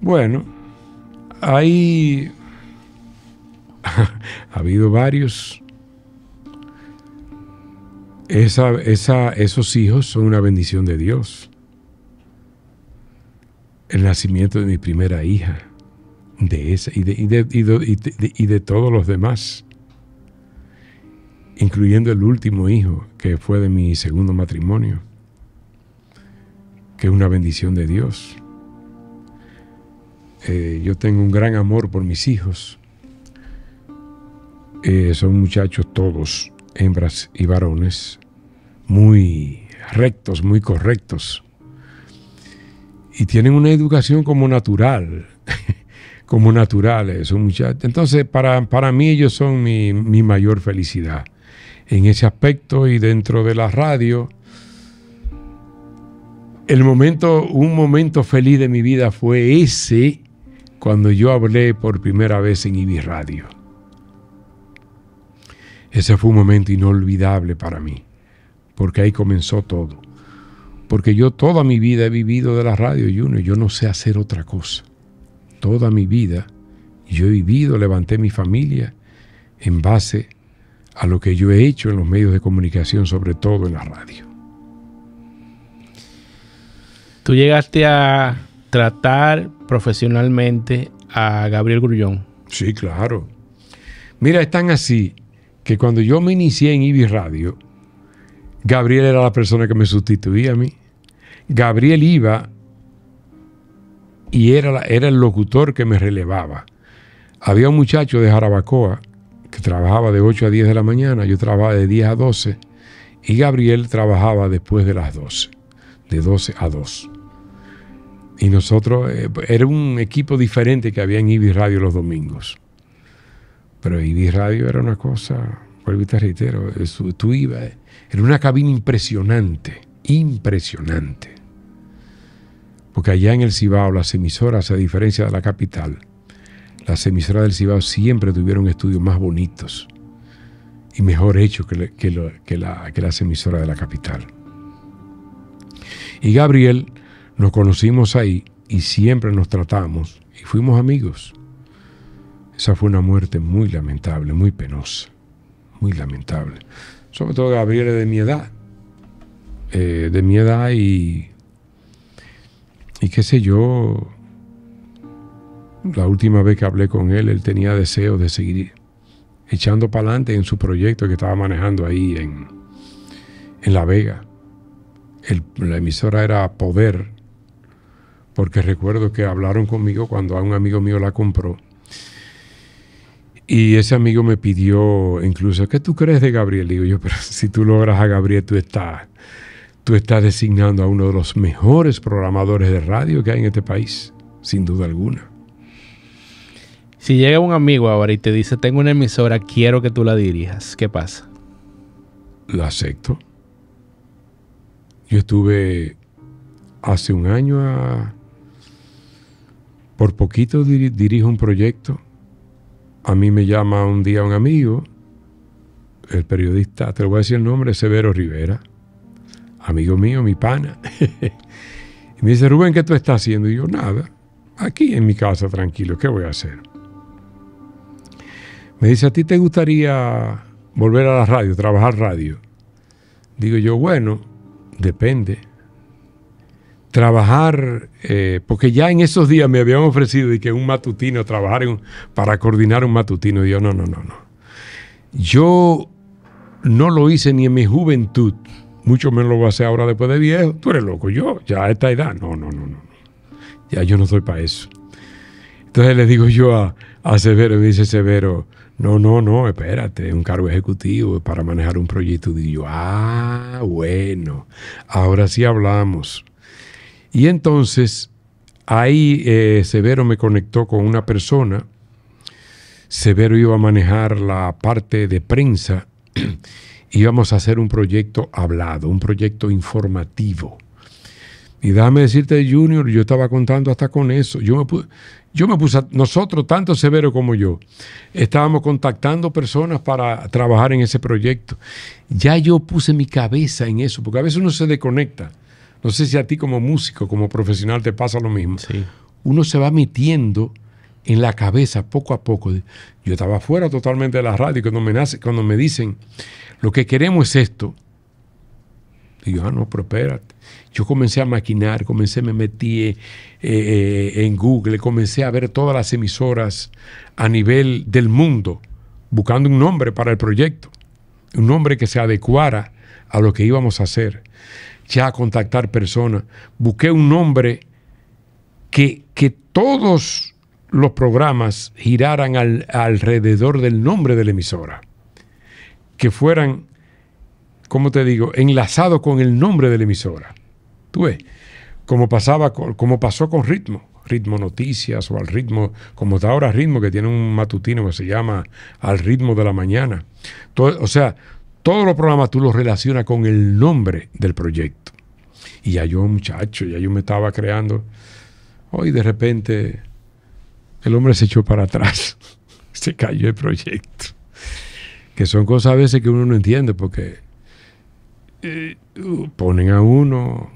Bueno, hay... ha habido varios. Esa, esa, esos hijos son una bendición de Dios. El nacimiento de mi primera hija de esa y, de, y, de, todos los demás, incluyendo el último hijo que fue de mi segundo matrimonio, que es una bendición de Dios. Eh, yo tengo un gran amor por mis hijos. Eh, son muchachos todos, hembras y varones, muy rectos, muy correctos. Y tienen una educación como natural. como naturales, Entonces, para, para mí ellos son mi, mi, mayor felicidad en ese aspecto y dentro de la radio. El momento, un momento feliz de mi vida fue ese cuando yo hablé por primera vez en IBI Radio. Ese fue un momento inolvidable para mí, porque ahí comenzó todo. Porque yo toda mi vida he vivido de la radio, uno yo no sé hacer otra cosa toda mi vida, yo he vivido, levanté mi familia en base a lo que yo he hecho en los medios de comunicación, sobre todo en la radio. Tú llegaste a tratar profesionalmente a Gabriel Grullón. Sí, claro. Mira, están así que cuando yo me inicié en Ibis Radio, Gabriel era la persona que me sustituía a mí. Gabriel iba y era, era el locutor que me relevaba. Había un muchacho de Jarabacoa que trabajaba de 8 a 10 de la mañana, yo trabajaba de 10 a 12 y Gabriel trabajaba después de las 12, de 12 a 2. Y nosotros, eh, era un equipo diferente que había en Ibis Radio los domingos. Pero Ibis Radio era una cosa, vuelvo y te reitero, tú ibas, era una cabina impresionante, impresionante. Porque allá en el Cibao las emisoras, a diferencia de la capital, las emisoras del Cibao siempre tuvieron estudios más bonitos y mejor hechos que, las emisoras de la capital. Y Gabriel, nos conocimos ahí y siempre nos tratamos y fuimos amigos. Esa fue una muerte muy lamentable, muy penosa, muy lamentable. Sobre todo Gabriel es de mi edad, eh, de mi edad y y qué sé yo, la última vez que hablé con él, él tenía deseo de seguir echando para adelante en su proyecto que estaba manejando ahí en, La Vega. la emisora era Poder, porque recuerdo que hablaron conmigo cuando a un amigo mío la compró. Y ese amigo me pidió incluso, ¿qué tú crees de Gabriel? Digo yo, pero si tú logras a Gabriel, tú estás Tú estás designando a uno de los mejores programadores de radio que hay en este país, sin duda alguna. Si llega un amigo ahora y te dice, tengo una emisora, quiero que tú la dirijas, ¿qué pasa? La acepto. Yo estuve hace un año Por poquito dirijo un proyecto. A mí me llama un día un amigo, el periodista, te lo voy a decir el nombre, Severo Rivera amigo mío, mi pana. y me dice, Rubén, ¿qué tú estás haciendo? Y yo, nada, aquí en mi casa, tranquilo, ¿qué voy a hacer? Me dice, ¿a ti te gustaría volver a la radio, trabajar radio? Digo yo, bueno, depende. Trabajar, eh, porque ya en esos días me habían ofrecido que un matutino, trabajar para coordinar un matutino. Y yo, no, no, no, no. Yo no lo hice ni en mi juventud mucho menos lo voy a hacer ahora después de viejo. Tú eres loco, yo, ya a esta edad. No, no, no, no. Ya yo no soy para eso. Entonces le digo yo a, Severo, y me dice Severo, no, no, no, espérate, un cargo ejecutivo para manejar un proyecto. Y yo, ah, bueno, ahora sí hablamos. Y entonces, ahí eh, Severo me conectó con una persona. Severo iba a manejar la parte de prensa íbamos a hacer un proyecto hablado, un proyecto informativo. Y déjame decirte, Junior, yo estaba contando hasta con eso. Yo me puse, yo me puse nosotros, tanto Severo como yo, estábamos contactando personas para trabajar en ese proyecto. Ya yo puse mi cabeza en eso, porque a veces uno se desconecta. No sé si a ti como músico, como profesional, te pasa lo mismo. Sí. Uno se va metiendo en la cabeza poco a poco. Yo estaba fuera totalmente de la radio y cuando me, nace, cuando me dicen, lo que queremos es esto. Y yo, ah, no, pero espérate. Yo comencé a maquinar, comencé, me metí eh, eh, en Google, comencé a ver todas las emisoras a nivel del mundo, buscando un nombre para el proyecto, un nombre que se adecuara a lo que íbamos a hacer, ya a contactar personas. Busqué un nombre que, que todos los programas giraran al, alrededor del nombre de la emisora que fueran, cómo te digo?, enlazados con el nombre de la emisora. Tú ves, como, pasaba, pasó con Ritmo, Ritmo Noticias o al ritmo, como está ahora Ritmo, que tiene un matutino que se llama Al Ritmo de la Mañana. o sea, todos los programas tú los relacionas con el nombre del proyecto. Y ya yo, muchacho, ya yo me estaba creando. Hoy de repente el hombre se echó para atrás. Se cayó el proyecto que son cosas a veces que uno no entiende porque eh, ponen a uno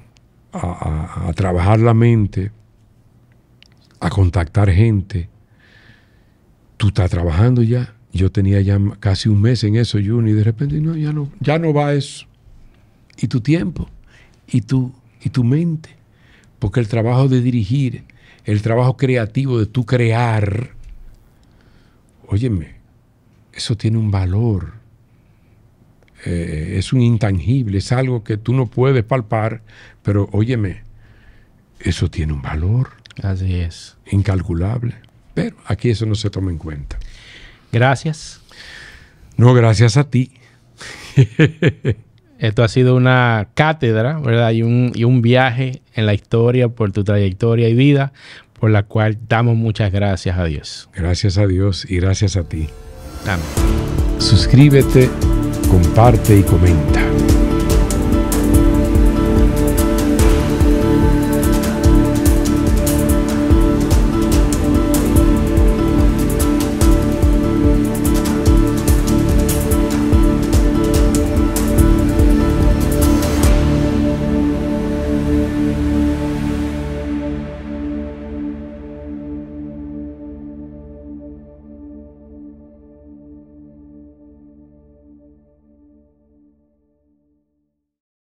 a, trabajar la mente, a contactar gente. Tú estás trabajando ya. Yo tenía ya casi un mes en eso, Juni, y de repente ya no, ya no va eso. Y tu tiempo, y tu, y tu mente. Porque el trabajo de dirigir, el trabajo creativo de tú crear, óyeme, eso tiene un valor, eh, es un intangible, es algo que tú no puedes palpar, pero óyeme, eso tiene un valor. Así es. Incalculable. Pero aquí eso no se toma en cuenta. Gracias. No, gracias a ti. Esto ha sido una cátedra, ¿verdad? y un viaje en la historia por tu trayectoria y vida, por la cual damos muchas gracias a Dios. Gracias a Dios y gracias a ti. Suscríbete, comparte y comenta.